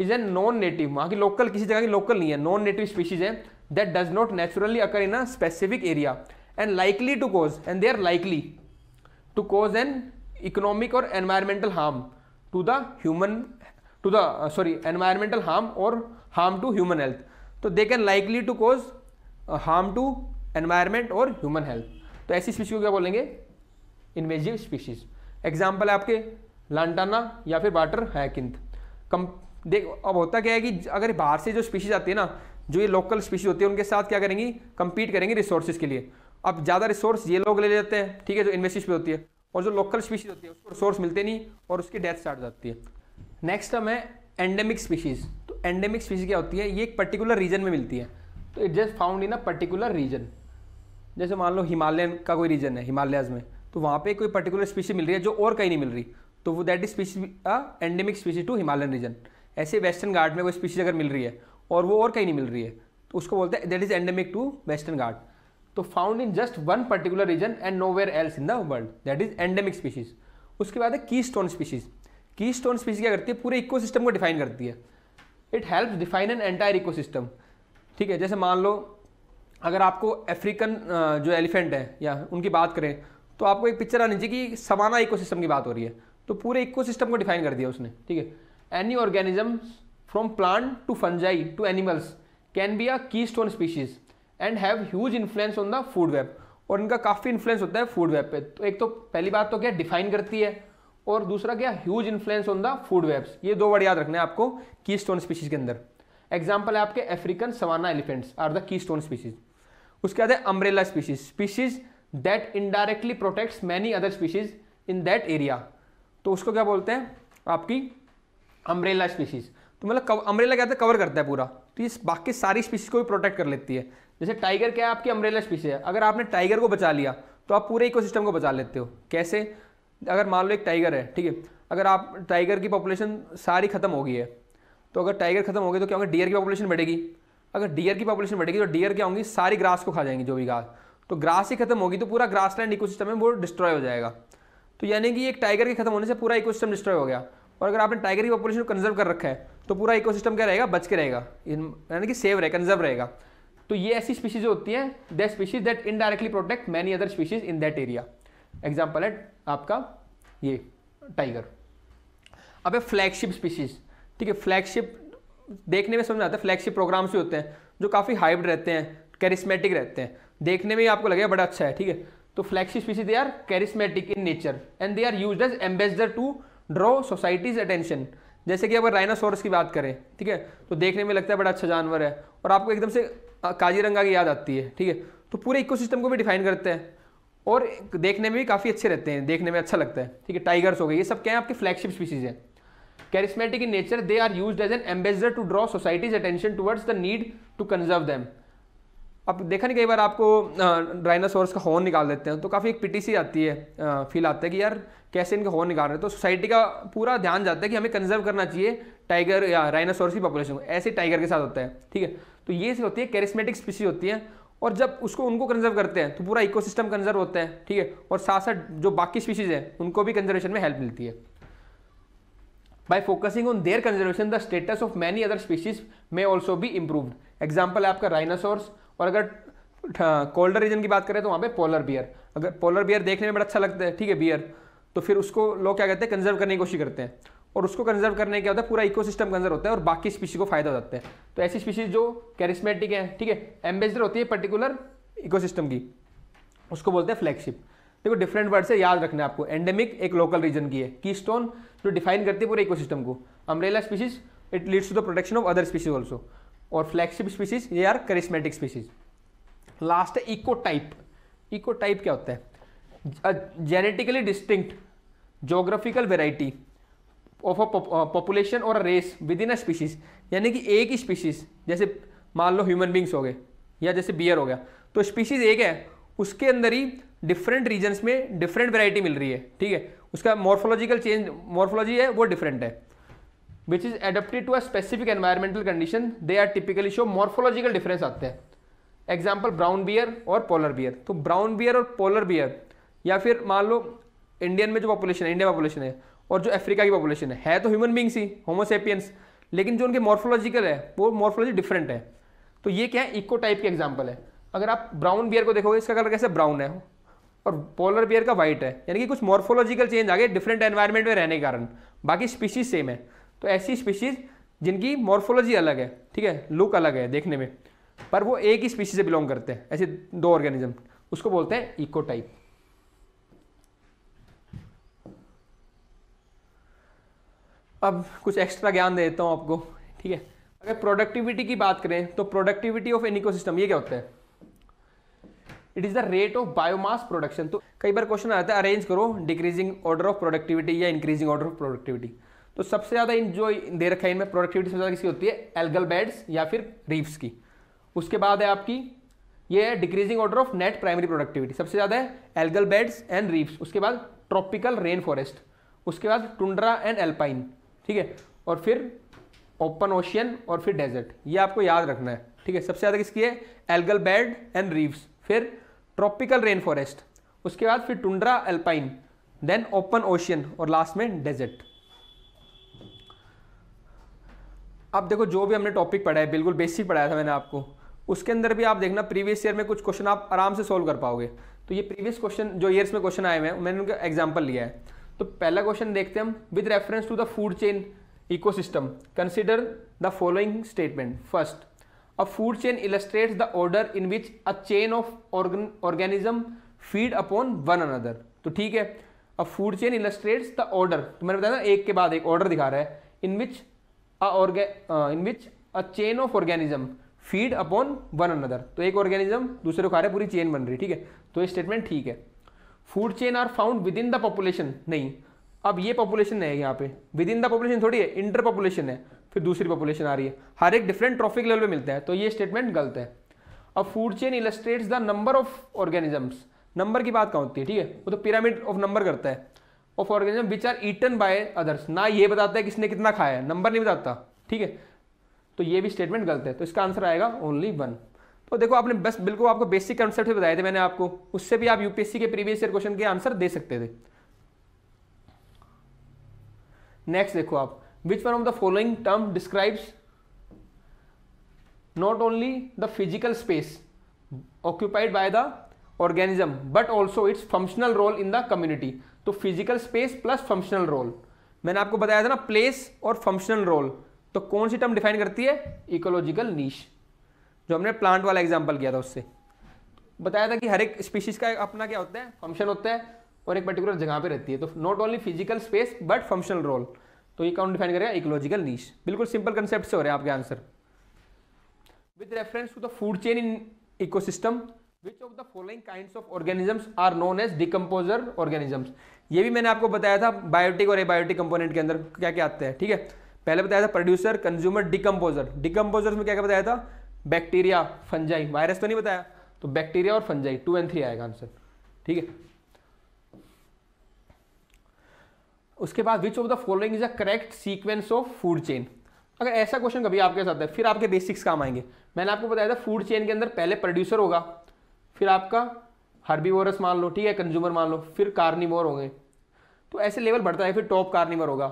इज एन नॉन नेटिव वहाँ की लोकल किसी जगह की लोकल नहीं है नॉन नेटिव स्पीशीज है that does not naturally occur in a specific area and likely to cause and they are likely to cause an economic और environmental harm to the human to the sorry environmental harm और harm to human health तो they can likely to cause harm to environment और human health तो ऐसी species को क्या बोलेंगे invasive species example है आपके लांटाना या फिर वाटर हैकिंत कम देख अब होता क्या है कि अगर बाहर से जो स्पीशीज आती है ना जो ये लोकल स्पीशीज होती है उनके साथ क्या करेंगी कम्पीट करेंगी रिसोर्सेज के लिए अब ज़्यादा रिसोर्स ये लोग ले लेते हैं ठीक है जो इन्वेस्टिव होती है और जो लोकल स्पीशीज होती है उसको रिसोर्स मिलते नहीं और उसकी डेथ स्टार्ट जाती है नेक्स्ट हम है एंडेमिक स्पीशीज़ तो एंडेमिक स्पीशीज क्या होती है ये एक पर्टिकुलर रीजन में मिलती है तो it just found in a particular region जैसे मान लो हिमालयन का कोई रीजन है हिमालयाज में तो वहाँ पे कोई पर्टिकुलर स्पीशी मिल रही है जो और कहीं नहीं मिल रही तो वो that is species a endemic species to Himalayan region ऐसे वेस्टर्न घाट में कोई स्पीशीज अगर मिल रही है और वो और कहीं नहीं मिल रही है तो उसको बोलते हैं that is endemic to Western Ghat तो found in just one particular region and no where else in the world that is endemic species उसके बाद है keystone species keystone species क्या करती है पूरे इकोसिस्टम को डिफाइन करती है it help define an entire ecosystem ठीक है जैसे मान लो अगर आपको अफ्रीकन जो एलिफेंट है या उनकी बात करें तो आपको एक पिक्चर आनी चाहिए कि सवाना इकोसिस्टम की बात हो रही है तो पूरे इकोसिस्टम को डिफाइन कर दिया उसने ठीक है any organism from plant to fungi to animals can be a keystone species and have huge influence on the food web और इनका काफ़ी इन्फ्लुएंस होता है फूड वेब पे तो एक तो पहली बात तो क्या डिफाइन करती है और दूसरा क्या huge influence on the food webs ये दो वर्ड याद रखना है आपको की स्टोन स्पीशीज के अंदर एग्जाम्पल है आपके African savanna elephants are the keystone species उसके बाद है umbrella species species that indirectly protects many other species in that area तो उसको क्या बोलते हैं आपकी अम्ब्रेला स्पीशीज तो मतलब अम्ब्रेला क्या है कवर करता है पूरा तो ये बाकी सारी स्पीशीज को भी प्रोटेक्ट कर लेती है जैसे टाइगर क्या है आपकी अम्ब्रेला स्पीशीज है अगर आपने टाइगर को बचा लिया तो आप पूरे इकोसिस्टम को बचा लेते हो कैसे अगर मान लो एक टाइगर है ठीक है अगर आप टाइगर की पॉपुलेशन सारी खत्म हो गई है तो अगर टाइगर खत्म हो गई तो क्या होगा डियर की पॉपुलेशन बढ़ेगी अगर डियर की पॉपुलेशन बढ़ेगी तो डियर क्या होंगी सारी ग्रास को खा जाएंगी जो भी घास तो ग्रास ही खत्म होगी तो पूरा ग्रास लैंड इकोसिस्टम है वो डिस्ट्रॉय हो जाएगा तो यानी कि एक टाइगर के खत्म होने से पूरा इकोसिस्टम डिस्ट्रॉय हो गया और अगर आपने टाइगर की पॉपुलेशन को कंजर्व कर रखा है तो पूरा इकोसिस्टम क्या रहेगा बच के रहेगा यानी कि सेव रहे कंजर्व रहेगा तो ये ऐसी स्पीशीज होती हैं that species that indirectly protect many other species in that area example है आपका ये टाइगर अब है फ्लैगशिप स्पीशीज ठीक है फ्लैगशिप देखने में समझ आता है फ्लैगशिप प्रोग्राम्स भी होते हैं जो काफ़ी हाइब्रिड रहते हैं कैरिस्मेटिक रहते हैं देखने में ही आपको लगेगा बड़ा अच्छा है ठीक है तो flagship species they are charismatic in nature and they are use as ambassador to draw societies attention जैसे कि अगर राइनासोरस की बात करें ठीक है तो देखने में लगता है बड़ा अच्छा जानवर है और आपको एकदम से काजीरंगा की याद आती है ठीक है तो पूरे इकोसिस्टम को भी डिफाइन करते हैं और देखने में भी काफ़ी अच्छे रहते हैं देखने में अच्छा लगता है ठीक है टाइगर्स हो गए ये सब क्या है आपके फ्लैगशिप स्पीसीज हैं charismatic in nature they are use as an ambassador to draw societies attention towards the need to conserve them अब देखा नहीं कई बार आपको डायनासोर्स का हॉर्न निकाल देते हैं तो काफ़ी एक पिटी सी आती है फील आता है कि यार कैसे इनके हॉर्न निकाल रहे हैं तो सोसाइटी का पूरा ध्यान जाता है कि हमें कंजर्व करना चाहिए टाइगर या राइनासोर्स की पॉपुलेशन को ऐसे टाइगर के साथ होता है ठीक है तो ये होती है कैरिस्मेटिक स्पीसीज होती है और जब उसको उनको कंजर्व करते हैं तो पूरा इकोसिस्टम कंजर्व होता है ठीक है और साथ साथ जो बाकी स्पीशीज़ हैं उनको भी कंजर्वेशन में हेल्प मिलती है by focusing on their conservation the status of many other species में ऑल्सो भी इम्प्रूव्ड एग्जाम्पल है आपका राइनासोर्स और अगर कोल्डर हाँ, रीजन की बात करें तो वहाँ पे पोलर बियर अगर पोलर बियर देखने में बड़ा अच्छा लगता है ठीक है बियर तो फिर उसको लोग क्या कहते हैं कंजर्व करने की कोशिश करते हैं और उसको कंजर्व करने क्या होता है पूरा इकोसिस्टम कंजर्व होता है और बाकी स्पीशी को फायदा हो जाता है तो ऐसी स्पीशीज जो कैरिस्मेटिक है ठीक है एम्बेसडर होती है पर्टिकुलर इकोसिस्टम की उसको बोलते हैं फ्लैगशिप देखो डिफरेंट वर्ड से याद रखना है आपको एंडेमिक एक लोकल रीजन की है की स्टोन जो डिफाइन करती है पूरे इकोसिस्टम को umbrella species it leads to the protection of other species also और फ्लैगशिप स्पीशीज ये आर करिस्मेटिक स्पीशीज लास्ट है इको टाइप इको टाइप क्या होता है genetically distinct geographical variety of a population और race within a species यानी कि एक ही स्पीशीज जैसे मान लो ह्यूमन बींग्स हो गए या जैसे बियर हो गया तो स्पीशीज एक है उसके अंदर ही डिफरेंट रीजन्स में डिफरेंट वेराइटी मिल रही है ठीक है उसका मॉर्फोलॉजिकल चेंज मॉर्फोलॉजी है वो डिफरेंट है which is adapted to a specific environmental condition they are typically show morphological difference आते हैं एग्जाम्पल ब्राउन बियर और पोलर बियर तो ब्राउन बियर और पोलर बियर या फिर मान लो इंडियन में जो पॉपुलेशन है इंडिया पॉपुलेशन है और जो अफ्रीका की पॉपुलेशन है है तो ह्यूमन बींग्स ही होमोसेपियंस लेकिन जो उनके मॉर्फोलॉजिकल है वो मॉर्फोलॉजी डिफरेंट है तो ये क्या है इको टाइप के एग्जाम्पल है अगर आप ब्राउन बियर को देखोगे इसका कलर कैसे ब्राउन है और पोलर बियर का वाइट है यानी कि कुछ मॉर्फोलॉजिकल चेंज आ गए डिफरेंट एनवायरमेंट में रहने के कारण बाकी स्पीशीज सेम है तो ऐसी स्पीशीज जिनकी मॉर्फोलॉजी अलग है ठीक है लुक अलग है देखने में पर वो एक ही स्पीशीज से बिलोंग करते हैं ऐसे दो ऑर्गेनिज्म उसको बोलते हैं इको टाइप अब कुछ एक्स्ट्रा ज्ञान दे देता हूँ आपको ठीक है अगर प्रोडक्टिविटी की बात करें तो प्रोडक्टिविटी ऑफ एन इकोसिस्टम ये क्या होता है it is the rate of biomass production तो कई बार क्वेश्चन आता है अरेंज करो डिक्रीजिंग ऑर्डर ऑफ प्रोडक्टिविटी या इंक्रीजिंग ऑर्डर ऑफ प्रोडक्टिविटी तो सबसे ज़्यादा इन जो दे रखा है इनमें प्रोडक्टिविटी सबसे ज़्यादा किसी होती है एल्गल बेड्स या फिर रीफ्स की उसके बाद है आपकी ये है decreasing order of net primary productivity सबसे ज़्यादा है एल्गल बेड्स एंड रीफ्स उसके बाद ट्रॉपिकल रेन फॉरेस्ट उसके बाद टुंड्रा एंड एल्पाइन ठीक है और फिर ओपन ओशियन और फिर डेजर्ट ये आपको याद रखना है ठीक है सबसे ज़्यादा किसकी है एल्गल बेड एंड रीव्स फिर ट्रॉपिकल रेन फॉरेस्ट उसके बाद फिर tundra alpine then open ocean और लास्ट में डेजर्ट अब देखो जो भी हमने टॉपिक पढ़ा है बिल्कुल बेसिक पढ़ाया था मैंने आपको उसके अंदर भी आप देखना प्रीवियस ईयर में कुछ क्वेश्चन आप आराम से सोल्व कर पाओगे तो ये प्रीवियस क्वेश्चन जो ईयर्स में क्वेश्चन आए हुए हैं मैंने उनका एग्जाम्पल लिया है तो पहला क्वेश्चन देखते हैं हम with reference to the food chain ecosystem consider the following statement first a food chain illustrates the order in which a chain of organism feed upon one another तो ठीक है a food chain illustrates the order तो मैंने बताया ना एक के बाद एक ऑर्डर दिखा रहा है in which a in which a chain of organism feed upon one another तो एक ऑर्गेनिज्म दूसरे को खा रहे पूरी चेन बन रही है ठीक है तो ये स्टेटमेंट ठीक है food chain are found within the population नहीं अब ये पॉपुलेशन है यहाँ पे विद इन द पॉपुलेशन थोड़ी है इंटर पॉपुलेशन है फिर दूसरी पॉपुलेशन आ रही है हर एक डिफरेंट ट्रॉफिक लेवल पे मिलता है तो ये स्टेटमेंट गलत है अब food chain illustrates the number of organisms number की बात कहाँ होती है ठीक है वो तो पिरामिड ऑफ नंबर करता है of organism which are eaten by others ना ये बताता है किसने कितना खाया है नंबर नहीं बताता ठीक है तो ये भी स्टेटमेंट गलत है तो इसका आंसर आएगा ओनली वन तो देखो आपने बस बिल्कुल आपको बेसिक कॉन्सेप्ट बताए थे मैंने आपको उससे भी आप यूपीएससी के प्रीवियस ईयर क्वेश्चन के आंसर दे सकते थे नेक्स्ट देखो आप which one of the following term describes not only the physical space occupied by the organism but also its functional role in the community तो physical space plus functional role मैंने आपको बताया था ना प्लेस और functional role तो कौन सी term define करती है इकोलॉजिकल नीश जो हमने प्लांट वाला एग्जाम्पल किया था उससे बताया था कि हर एक स्पीशीज़ का अपना क्या होता है फंक्शन होता है और एक पर्टिकुलर जगह पे रहती है तो not only physical space but functional role तो ये कौन डिफाइन करेगा इकोलॉजिकल नीच बिल्कुल सिंपल कंसेप्ट से हो रहा है आपके answer with reference to the food chain in ecosystem which of the following kind of organisms are known as decomposer organisms ये भी मैंने आपको बताया था बायोटिक और एबायोटिक कंपोनेंट के अंदर क्या क्या आते हैं ठीक है थीके? पहले बताया था प्रोड्यूसर कंज्यूमर डिकम्पोजर डिकम्पोजर में क्या क्या बताया था बैक्टीरिया फंजाई वायरस तो नहीं बताया तो बैक्टीरिया और फंजाई टू एंड थ्री आएगा आंसर ठीक है उसके बाद which of the following is a correct sequence of food chain अगर ऐसा क्वेश्चन कभी आपके साथ है फिर आपके बेसिक्स काम आएंगे मैंने आपको बताया था फूड चेन के अंदर पहले प्रोड्यूसर होगा फिर आपका हर्बीवोरस मान लो ठीक है कंज्यूमर मान लो फिर कार्निवोर होंगे तो ऐसे लेवल बढ़ता है फिर टॉप कार्निवर होगा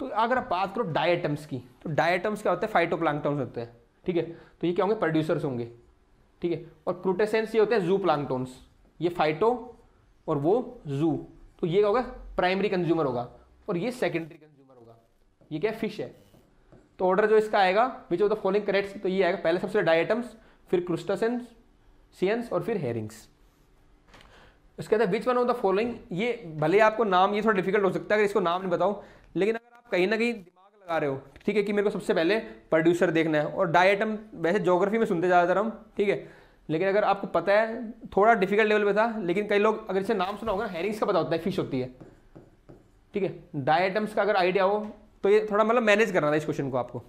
तो अगर आप बात करो डाइटम्स की तो डाइटम्स क्या होते हैं फाइटोप्लांक्टॉन्स होते हैं ठीक है तो ये क्या होंगे प्रोड्यूसर्स होंगे ठीक है और क्रूटेसेंस ये होते हैं जू प्लांटोन्स ये फाइटो और वो जू तो ये क्या होगा प्राइमरी कंज्यूमर होगा और ये सेकेंडरी कंज्यूमर होगा ये क्या फिश है तो ऑर्डर जो इसका आएगा which of the following correct तो ये आएगा पहले सबसे डाइटम्स फिर क्रूस्टासेंस सियंस और फिर हेरिंग्स इसके अंदर which one of the following ये भले आपको नाम ये थोड़ा डिफिकल्ट हो सकता है अगर इसको नाम नहीं बताओ लेकिन अगर आप कहीं ना कहीं लगा रहे हो ठीक है कि मेरे को सबसे पहले प्रोड्यूसर देखना है और डाइट हम वैसे जोग्राफी में सुनते ज़्यादातर हम ठीक है लेकिन अगर आपको पता है थोड़ा डिफिकल्ट लेवल पे था लेकिन कई लोग अगर इसे नाम सुना होगा ना हेरिंग्स का पता होता है फिश होती है ठीक है डायटम्स का अगर आइडिया हो तो ये थोड़ा मतलब मैनेज करना था इस क्वेश्चन को आपको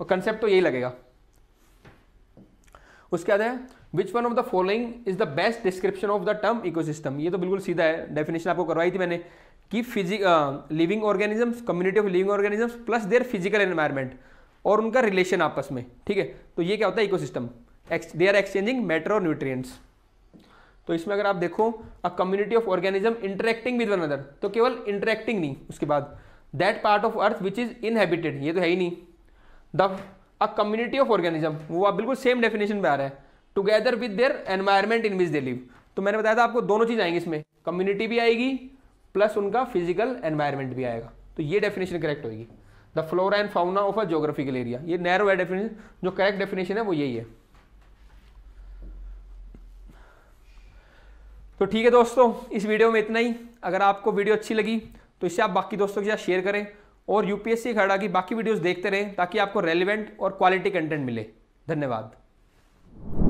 और कंसेप्ट तो यही लगेगा उसके बाद है which one of the following is the best description of the term ecosystem ये तो बिल्कुल सीधा है डेफिनेशन आपको करवाई थी मैंने कि living organisms community of living organisms plus their physical environment और उनका रिलेशन आपस में ठीक है तो ये क्या होता है ecosystem they are exchanging matter और न्यूट्रिएंट्स तो इसमें अगर आप देखो a community of organism interacting with one other तो केवल इंटरेक्टिंग नहीं उसके बाद that part of earth which is inhabited ये तो है ही नहीं the a community of organism वो आप बिल्कुल सेम डेफिनेशन पे आ रहा है together with their environment in which they live तो मैंने बताया था आपको दोनों चीज़ आएंगी इसमें कम्युनिटी भी आएगी प्लस उनका फिजिकल एनवायरमेंट भी आएगा तो ये डेफिनेशन करेक्ट होगी the flora and fauna of a geographical area ये नैरो है डेफिनेशन जो करेक्ट डेफिनेशन है वो यही है तो ठीक है दोस्तों इस वीडियो में इतना ही अगर आपको वीडियो अच्छी लगी तो इसे आप बाकी दोस्तों के साथ शेयर करें और यूपीएससी खड़ा की बाकी वीडियोस देखते रहें ताकि आपको रेलिवेंट और क्वालिटी कंटेंट मिले धन्यवाद